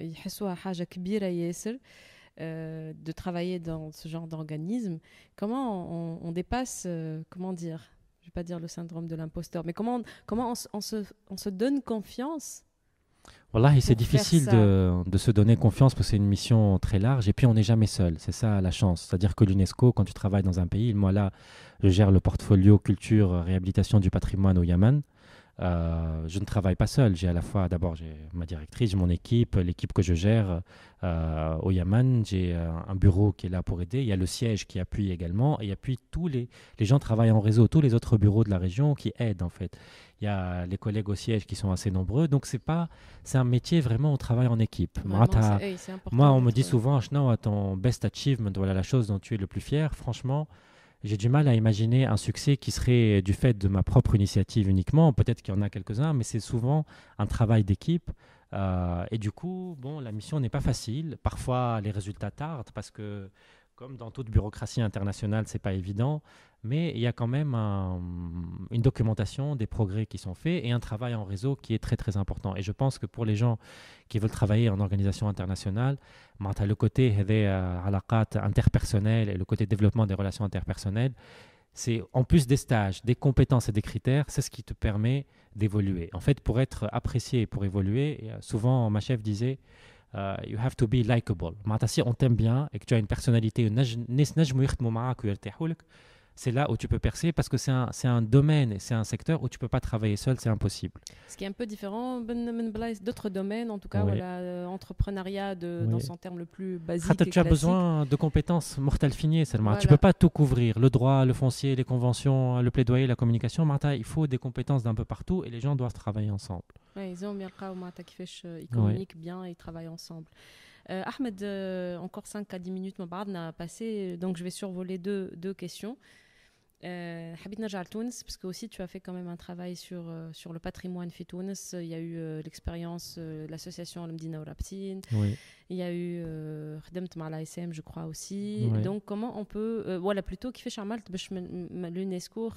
euh, il de travailler dans ce genre d'organisme. Comment on, dépasse, comment dire, je ne vais pas dire le syndrome de l'imposteur, mais comment, comment on, se, on se donne confiance voilà, et c'est difficile de, se donner confiance parce que c'est une mission très large. Et puis, on n'est jamais seul. C'est ça la chance. C'est-à-dire que l'UNESCO, quand tu travailles dans un pays, moi là, je gère le portfolio culture, euh, réhabilitation du patrimoine au Yémen. Euh, je ne travaille pas seul. J'ai à la fois, d'abord, j'ai ma directrice, mon équipe, l'équipe que je gère euh, au Yaman. J'ai euh, un bureau qui est là pour aider. Il y a le siège qui appuie également. Et appuie tous les, les gens travaillent en réseau, tous les autres bureaux de la région qui aident, en fait. Il y a les collègues au siège qui sont assez nombreux. Donc, c'est pas, c'est un métier vraiment, on travaille en équipe. moi, on me dit souvent, non, ton best achievement, voilà la chose dont tu es le plus fier. Franchement, j'ai du mal à imaginer un succès qui serait du fait de ma propre initiative uniquement. Peut-être qu'il y en a quelques-uns, mais c'est souvent un travail d'équipe. Euh, et du coup, bon, la mission n'est pas facile. Parfois, les résultats tardent parce que comme dans toute bureaucratie internationale, c'est pas évident, mais il y a quand même une documentation des progrès qui sont faits et un travail en réseau qui est très très important. Et je pense que pour les gens qui veulent travailler en organisation internationale, le côté euh, interpersonnel et le côté développement des relations interpersonnelles, c'est en plus des stages, des compétences et des critères, c'est ce qui te permet d'évoluer. En fait, pour être apprécié et pour évoluer, euh, souvent ma chef disait Uh, you have to be likable si on t'aime bien et que tu as une personnalité c'est là où tu peux percer parce que c'est un, un, domaine c'est un secteur où tu peux pas travailler seul, c'est impossible. Ce qui est un peu différent ben d'autres domaines, en tout cas, oui. l'entrepreneuriat euh, de dans son terme le plus basique. tu as besoin de compétences mortales finies seulement. Tu Tu peux pas tout couvrir le droit, le foncier, les conventions, le plaidoyer, la communication. il faut des compétences d'un peu partout et les gens doivent travailler ensemble. ils ont bien euh, ils communiquent bien et ils travaillent ensemble. Euh, Ahmed, encore 5 à 10 minutes, mon n'a pas passé, donc je vais survoler deux, deux questions. Euh, Habit Najal Tunis, parce que aussi tu as fait quand même un travail sur, euh, sur le patrimoine fait Il y a eu euh, l'expérience euh, de l'association Al-Mdina Il y a eu Khedemt Ma'ala SM, je crois aussi. Donc, comment on peut. voilà, plutôt, qui fait Charmalt, l'UNESCO,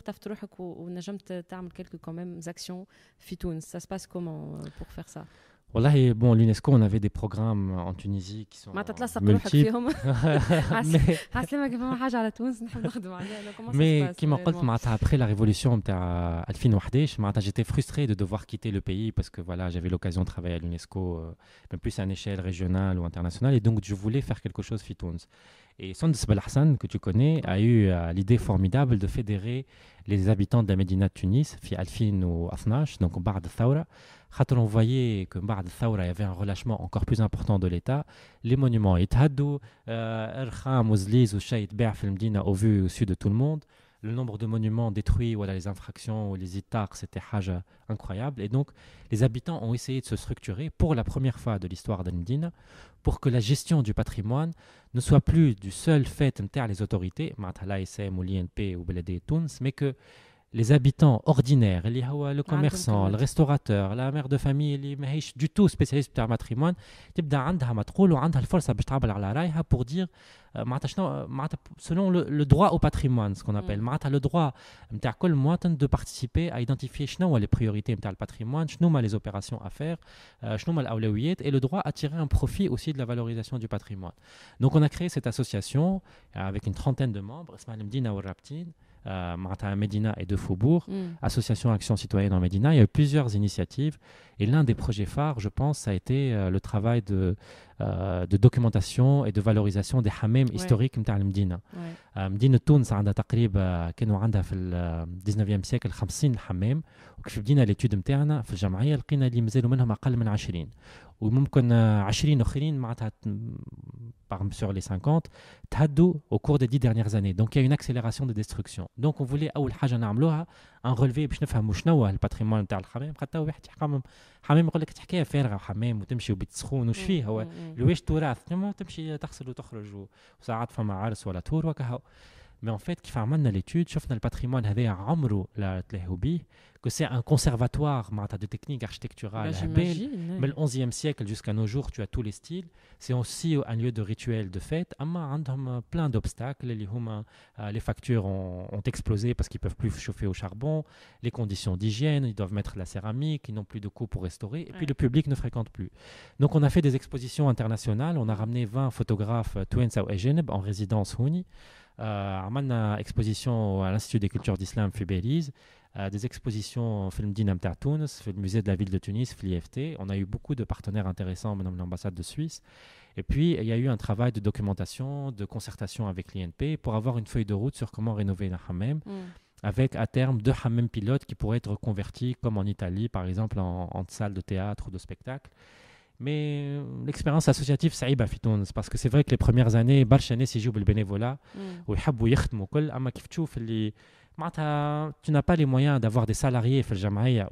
ou Najam, tu as quelques quand même actions fait Ça se passe comment pour faire ça L'UNESCO, bon on avait des programmes en Tunisie qui sont mais Mais qui après la révolution j'étais frustré de devoir quitter le pays parce que voilà j'avais l'occasion de travailler à l'UNESCO euh, même plus à une échelle régionale ou internationale et donc je voulais faire quelque chose في et Sondes Hassan que tu connais, a eu euh, l'idée formidable de fédérer les habitants de la Médina de Tunis, fi Alfin ou Afnash, donc Bard Thaoura. Quand on voyait que Bard y avait un relâchement encore plus important de l'État, les monuments Ithadou, Er, euh, Mozlis ou Shaïd Bea Medina au vu au sud de tout le monde le nombre de monuments détruits, voilà, les infractions les itars, c'était incroyable. Et donc, les habitants ont essayé de se structurer pour la première fois de l'histoire dal pour que la gestion du patrimoine ne soit plus du seul fait de les autorités, ou l'INP ou mais que les habitants ordinaires, le ah, commerçant, le restaurateur, la mère de famille, les du tout spécialiste du matrimoine, a la force pour dire, euh, selon le, droit au patrimoine, ce qu'on appelle, mm. le droit de participer à identifier les priorités du patrimoine, les opérations à faire, les euh, et le droit à tirer un profit aussi de la valorisation du patrimoine. Donc on a créé cette association avec une trentaine de membres, Mdina euh, Medina et de Faubourg, mm. Association Action Citoyenne en Medina. Il y a eu plusieurs initiatives. Et l'un des projets phares, je pense, ça a été euh, le travail de, euh, de documentation et de valorisation des hammams historiques de Medina euh, Médina Tunis a تقريبا كانوا عندها في ال 19e siècle 50 حمام Medina بدينا l'étude نتاعنا في الجمعيه لقينا اللي مازالوا منهم moins de 20 وممكن 20 اخرين معناتها parmi sur les 50 تهدوا au cours des 10 dernières années donc il y a une accélération de destruction donc on voulait اول حاجه نعملوها ان ريلفي باش نفهموا شنو هو الباتريمون نتاع الحمام حتى واحد يحكم حمام يقول لك حكايه فارغه حمام وتمشي وبيت سخون وش فيه هو لواش تراث تمشي تغسل وتخرج وساعات فما عرس ولا تور وكهو mais en fait, qui fait un l'étude, dans le patrimoine que c'est un conservatoire de techniques architecturales bah, mais le 11e siècle jusqu'à nos jours tu as tous les styles c'est aussi un lieu de rituel de fête ont hein, euh, plein d'obstacles les euh, factures ont, explosé parce qu'ils peuvent plus chauffer au charbon les conditions d'hygiène ils doivent mettre la céramique ils n'ont plus de coûts pour restaurer et puis le public ne fréquente plus donc on a fait des expositions internationales on a ramené 20 photographes euh, en résidence Huni. Euh, a exposition à l'Institut des cultures d'Islam في euh, des expositions au film Dinam le musée de la ville de Tunis on a eu beaucoup de partenaires intéressants notamment l'ambassade de Suisse et puis il y a eu un travail de documentation de concertation avec l'INP pour avoir une feuille de route sur comment rénover un hammam mm. avec à terme deux hammams pilotes qui pourraient être convertis comme en Italie par exemple en, en salle de théâtre ou de spectacle mais euh, l'expérience associative ça y est ben parce que c'est vrai que les premières années barres chaque année si j'oublie le bénévole là mm. où il habouy yhtmo kol amakiftchu fili tu n'as pas les moyens d'avoir des salariés fil jamaïa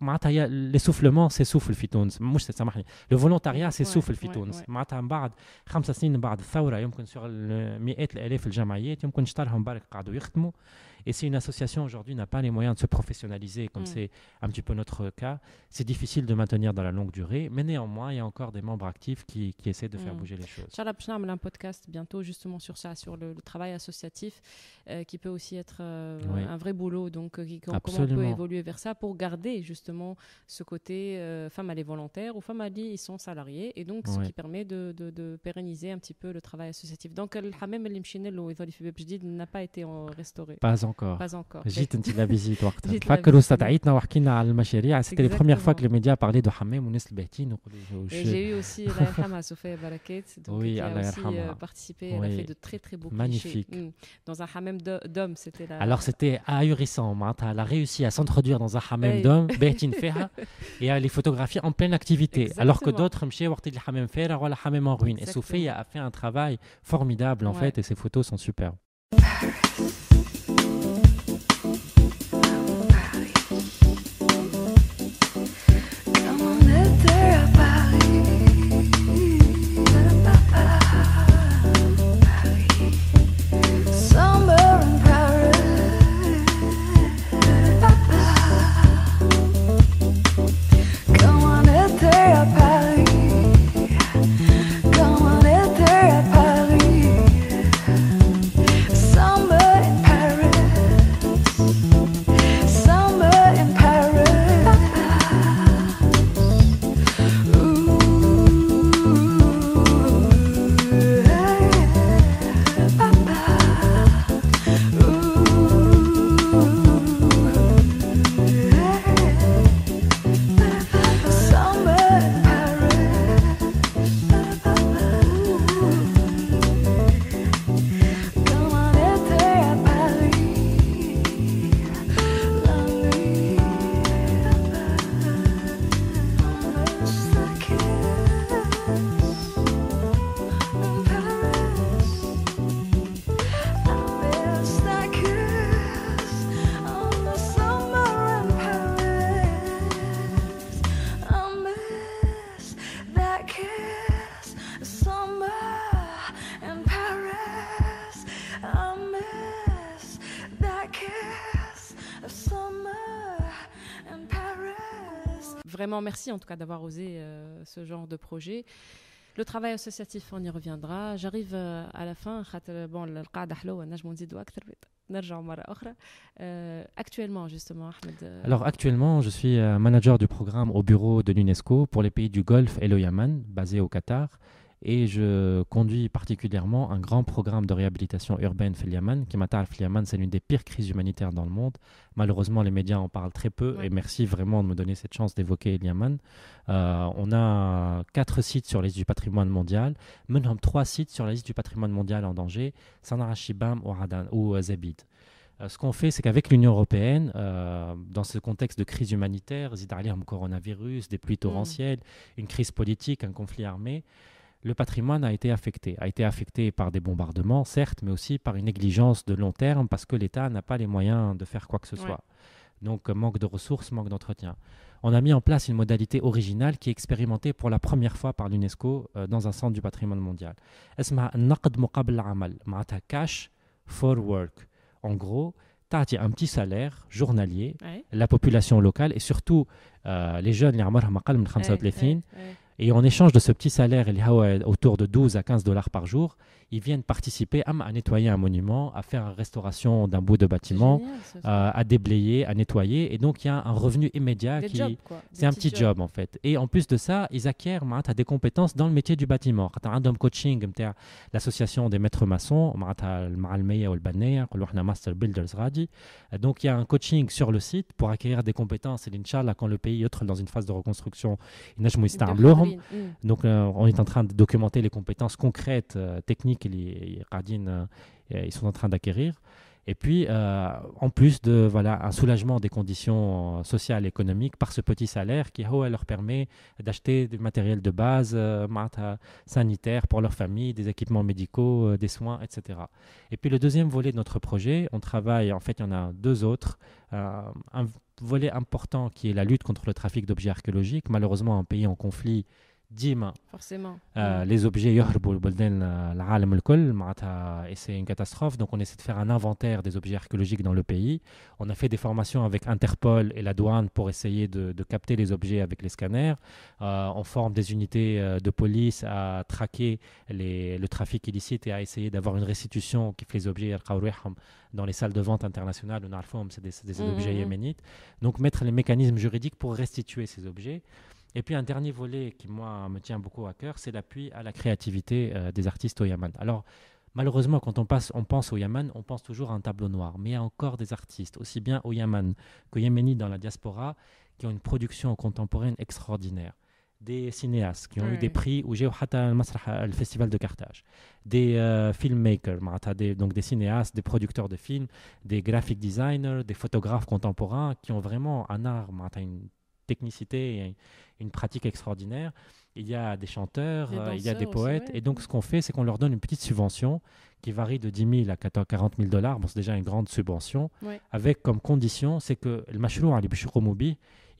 mata l'essoufflement s'essouffle fitons souffle je sais ça marche le volontariat c'est fitons mata un peu après cinq ans après la révolution sur les a centaines de milliers de jamaïates on peut les acheter en barque et ils peuvent et si une association aujourd'hui n'a pas les moyens de se professionnaliser, comme mm. c'est un petit peu notre cas, c'est difficile de maintenir dans la longue durée. Mais néanmoins, il y a encore des membres actifs qui, qui essaient de faire mm. bouger les choses. Charles on a un podcast bientôt justement sur ça, sur le, travail associatif, euh, qui peut aussi être euh, un vrai boulot. Donc, euh, comment on peut évoluer vers ça pour garder justement ce côté femme à les volontaires ou femme à ils sont salariés. Et donc, ce qui permet de, pérenniser un petit peu le travail associatif. Donc, le Hamem El n'a pas été restauré. Pas encore. Pas encore. J'ai tenté la visite. Pas que nous C'était les premières fois que les médias parlaient de Hamem ou J'ai eu aussi la femme à Barakat. donc elle a aussi euh, participé. Elle a fait de très très beaux clichés. Magnifique. Mm. Dans un Hamem d'hommes, c'était là. Alors c'était ahurissant. Martha. Elle a réussi à s'introduire dans un Hamem d'hommes, et à les photographier en pleine activité. Alors que d'autres, Mshé, ont le Hamem Ferha ou le Hamem en ruine. Et Sophie a fait un travail formidable en fait et ses photos sont superbes. vraiment merci en tout cas d'avoir osé euh, ce genre de projet. Le travail associatif, on y reviendra. J'arrive euh, à la fin. Euh, actuellement, justement, Ahmed. Alors, actuellement, je suis manager du programme au bureau de l'UNESCO pour les pays du Golfe et le Yaman, basé au Qatar. Et je conduis particulièrement un grand programme de réhabilitation urbaine Feliaman. qui m'attarde c'est l'une des pires crises humanitaires dans le monde. Malheureusement, les médias en parlent très peu, et merci vraiment de me donner cette chance d'évoquer Feliaman. Euh, on a quatre sites sur la liste du patrimoine mondial, maintenant trois sites sur la liste du patrimoine mondial en danger, Sanara ou euh, Zabid. Euh, ce qu'on fait, c'est qu'avec l'Union européenne, dans ce contexte de crise humanitaire, Zidarliam, coronavirus, des pluies hmm. torrentielles, une crise politique, un conflit armé, le patrimoine a été affecté. A été affecté par des bombardements, certes, mais aussi par une négligence de long terme parce que l'État n'a pas les moyens de faire quoi que ce soit. Donc manque de ressources, manque d'entretien. On a mis en place une modalité originale qui est expérimentée pour la première fois par l'UNESCO euh, dans un centre du patrimoine mondial. Esma naqd cash for work. En gros, as un petit salaire journalier la population locale et surtout euh, les jeunes les 35 et en échange de ce petit salaire, il y a autour de 12 à 15 dollars par jour, ils viennent participer à, nettoyer un monument, à faire une restauration d'un bout de bâtiment, euh, à déblayer, à nettoyer. Et donc, il y a un revenu immédiat. qui, c'est un petit job. en fait. Et en plus de ça, ils acquièrent as des compétences dans le métier du bâtiment. Tu as un dom coaching, l'association des maîtres maçons, master euh, Donc, il y a un coaching sur le site pour acquérir des compétences. Et Inch'Allah, quand le pays est dans une phase de reconstruction, hmm. donc euh, on est en train de documenter les compétences concrètes, techniques qu'ils euh, ils sont en train d'acquérir. Et puis, euh, en plus de voilà, un soulagement des conditions euh, sociales et économiques par ce petit salaire qui oh, leur permet d'acheter du matériel de base, euh, sanitaire pour leur famille, des équipements médicaux, des soins, etc. Et puis le deuxième volet de notre projet, on travaille, en fait, il y en a deux autres. un volet important qui est la lutte contre le trafic d'objets archéologiques, malheureusement un pays en conflit ديما mm. les objets objets يهربوا bolden العالم الكل معناتها et c'est une catastrophe. Donc, on essaie de faire un inventaire archéologiques dans le pays on a fait des formations avec Interpol et la douane pour essayer de, capter les objets avec les scanners euh, on forme des unités euh, de police à traquer le trafic illicite et à essayer d'avoir une restitution qui fait les objets dans les salles de vente internationales on c'est des, mm, objets mm, yéménites donc mettre les mécanismes juridiques pour restituer ces objets et puis un dernier volet qui, moi, me tient beaucoup à cœur, c'est l'appui à la créativité euh, des artistes au Yémen. Alors, malheureusement, quand on, passe, on pense au yaman on pense toujours à un tableau noir. Mais il y a encore des artistes, aussi bien au Yémen qu'au Yémeni, dans la diaspora, qui ont une production contemporaine extraordinaire des cinéastes qui ont eu des prix ou j'ai euh, le festival de Carthage des euh, filmmakers bah, des, donc des cinéastes des producteurs de films des graphic designers des photographes contemporains qui ont vraiment un art bah, une technicité et une pratique extraordinaire. Il y a des chanteurs, euh, il y a des poètes. Et donc, ce qu'on fait, c'est qu'on leur donne une petite subvention qui varie de 10 000 à 40 000 dollars. Bon, c'est déjà une grande subvention. Avec comme condition, c'est que le Mashrou Ali Bishro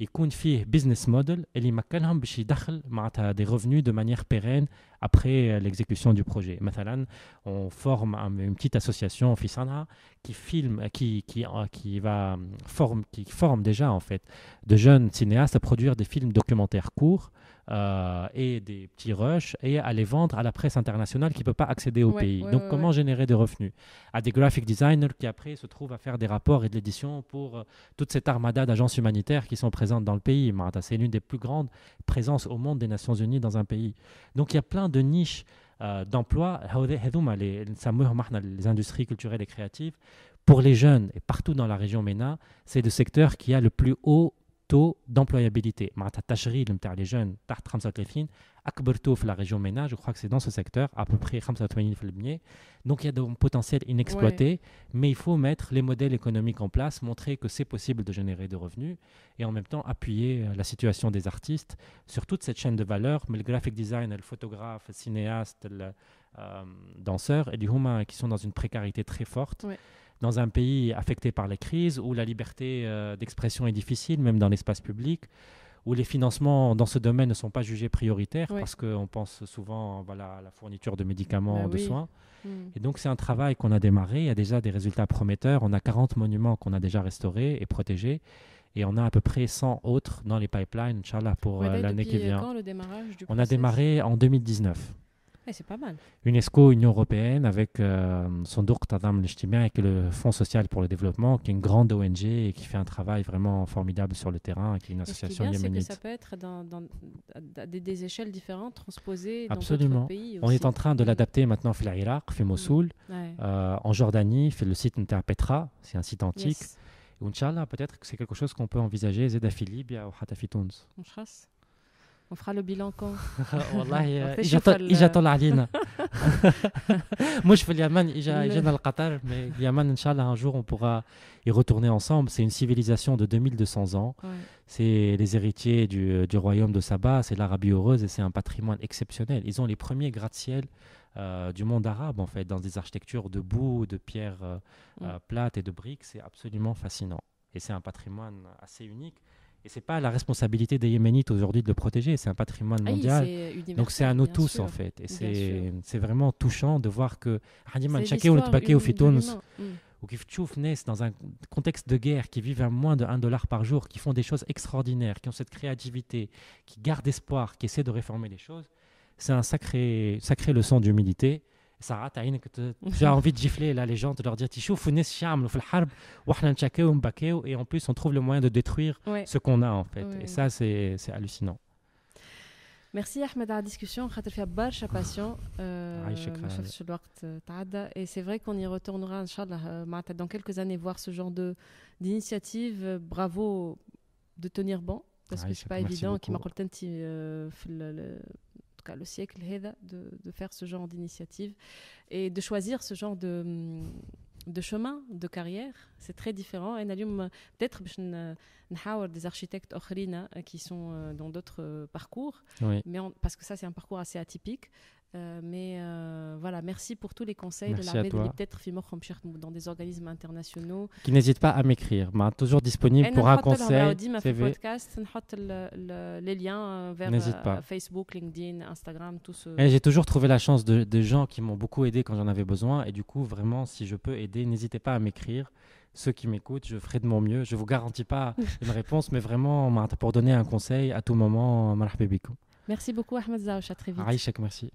il y un business model, eli il bishit des revenus de manière pérenne après l'exécution du projet. Matelan on forme une petite association, qui filme, va forme, qui forme déjà en fait de jeunes cinéastes à produire des films documentaires courts. Euh, et des petits rushs et à les vendre à la presse internationale qui ne peut pas accéder au pays. Donc, comment générer des revenus À des graphic designers qui, après, se trouvent à faire des rapports et de l'édition pour euh, toute cette armada d'agences humanitaires qui sont présentes dans le pays. C'est l'une des plus grandes présences au monde des Nations Unies dans un pays. Donc, il y a plein de niches euh, d'emplois d'emploi, les, les industries culturelles et créatives, pour les jeunes et partout dans la région MENA, c'est le secteur qui a le plus haut taux d'employabilité. les jeunes, la région Ménage, je crois que c'est dans ce secteur, à peu près Donc il y a un potentiel inexploité, mais il faut mettre les modèles économiques en place, montrer que c'est possible de générer des revenus et en même temps appuyer euh, la situation des artistes sur toute cette chaîne de valeur, mais le graphic design, le photographe, le cinéaste, le euh, danseurs et du humain qui sont dans une précarité très forte. dans un pays affecté par les crises, où la liberté euh, d'expression est difficile, même dans l'espace public, où les financements dans ce domaine ne sont pas jugés prioritaires, parce parce qu'on pense souvent voilà, à la fourniture de médicaments, bah de soins. Hmm. Et donc c'est un travail qu'on a démarré, il y a déjà des résultats prometteurs, on a 40 monuments qu'on a déjà restaurés et protégés. Et on a à peu près 100 autres dans les pipelines, Inch'Allah, pour euh, l'année qui vient. on a démarré en 2019 c'est pas mal. UNESCO, Union européenne, avec euh, son Sondouk Tadam et le Fonds social pour le développement, qui est une grande ONG et qui fait un travail vraiment formidable sur le terrain, et qui est une association yéménite. ça peut être à des, échelles différentes, transposées dans d'autres pays On est en train de l'adapter maintenant fait Irak, fait Mossoul, euh, en Jordanie, fait le site Nta Petra, c'est un site antique. Yes. Inch'Allah, peut-être que c'est quelque chose qu'on peut envisager, Zedafili, ou Hatafi chasse. On fera le bilan quand j'attends l'Alina. Moi, je fais y a le Qatar, mais Yaman, un jour, on pourra y retourner ensemble. C'est une civilisation de 2200 ans. C'est les héritiers du, euh, royaume de Saba, c'est l'Arabie heureuse et c'est un patrimoine exceptionnel. Ils ont les premiers gratte-ciel euh, du monde arabe, en fait, dans des architectures de boue, de pierre plate euh, mm. plates et de briques. C'est absolument fascinant. Et c'est un patrimoine assez unique. Et c'est pas la responsabilité des Yéménites aujourd'hui de le protéger, c'est un patrimoine ah mondial. Donc c'est à nous tous en fait. Et c'est vraiment touchant de voir que Hadiman Chaké ou Tbaké ou ou mm. Kifchouf naissent dans un contexte de guerre, qui vivent à moins de 1 dollar par jour, qui font des choses extraordinaires, qui ont cette créativité, qui gardent espoir, qui essaient de réformer les choses. C'est un sacré, sacré leçon d'humilité ça as que j'ai envie de gifler la légende leur dire et en plus on trouve le moyen de détruire ce qu'on a en fait et ça c'est hallucinant merci ahmed à la discussion on passion ah, euh, euh, et c'est vrai qu'on y retournera un euh, dans quelques années voir ce genre de d'initiative bravo de tenir bon parce que c'est pas évident qui m'a coûté le siècle de, de faire ce genre d'initiative et de choisir ce genre de, de chemin de carrière c'est très différent et peut-être des architectes euh, qui sont euh, dans d'autres euh, parcours mais parce que ça c'est un parcours assez atypique euh, mais euh, voilà, merci pour tous les conseils de la de peut-être dans des organismes internationaux. Qui n'hésite pas à m'écrire, toujours disponible pour un conseil. Podcast, les liens euh, vers Facebook, LinkedIn, Instagram, tout ce. J'ai toujours trouvé la chance de, gens qui m'ont beaucoup aidé quand j'en avais besoin. Et du coup, vraiment, si je peux aider, n'hésitez pas à m'écrire ceux qui m'écoutent, je ferai de mon mieux. Je ne vous garantis pas une réponse, mais vraiment, pour donner un conseil à tout moment, Merci beaucoup, Ahmed Zaouch. très vite. Aïchek, merci.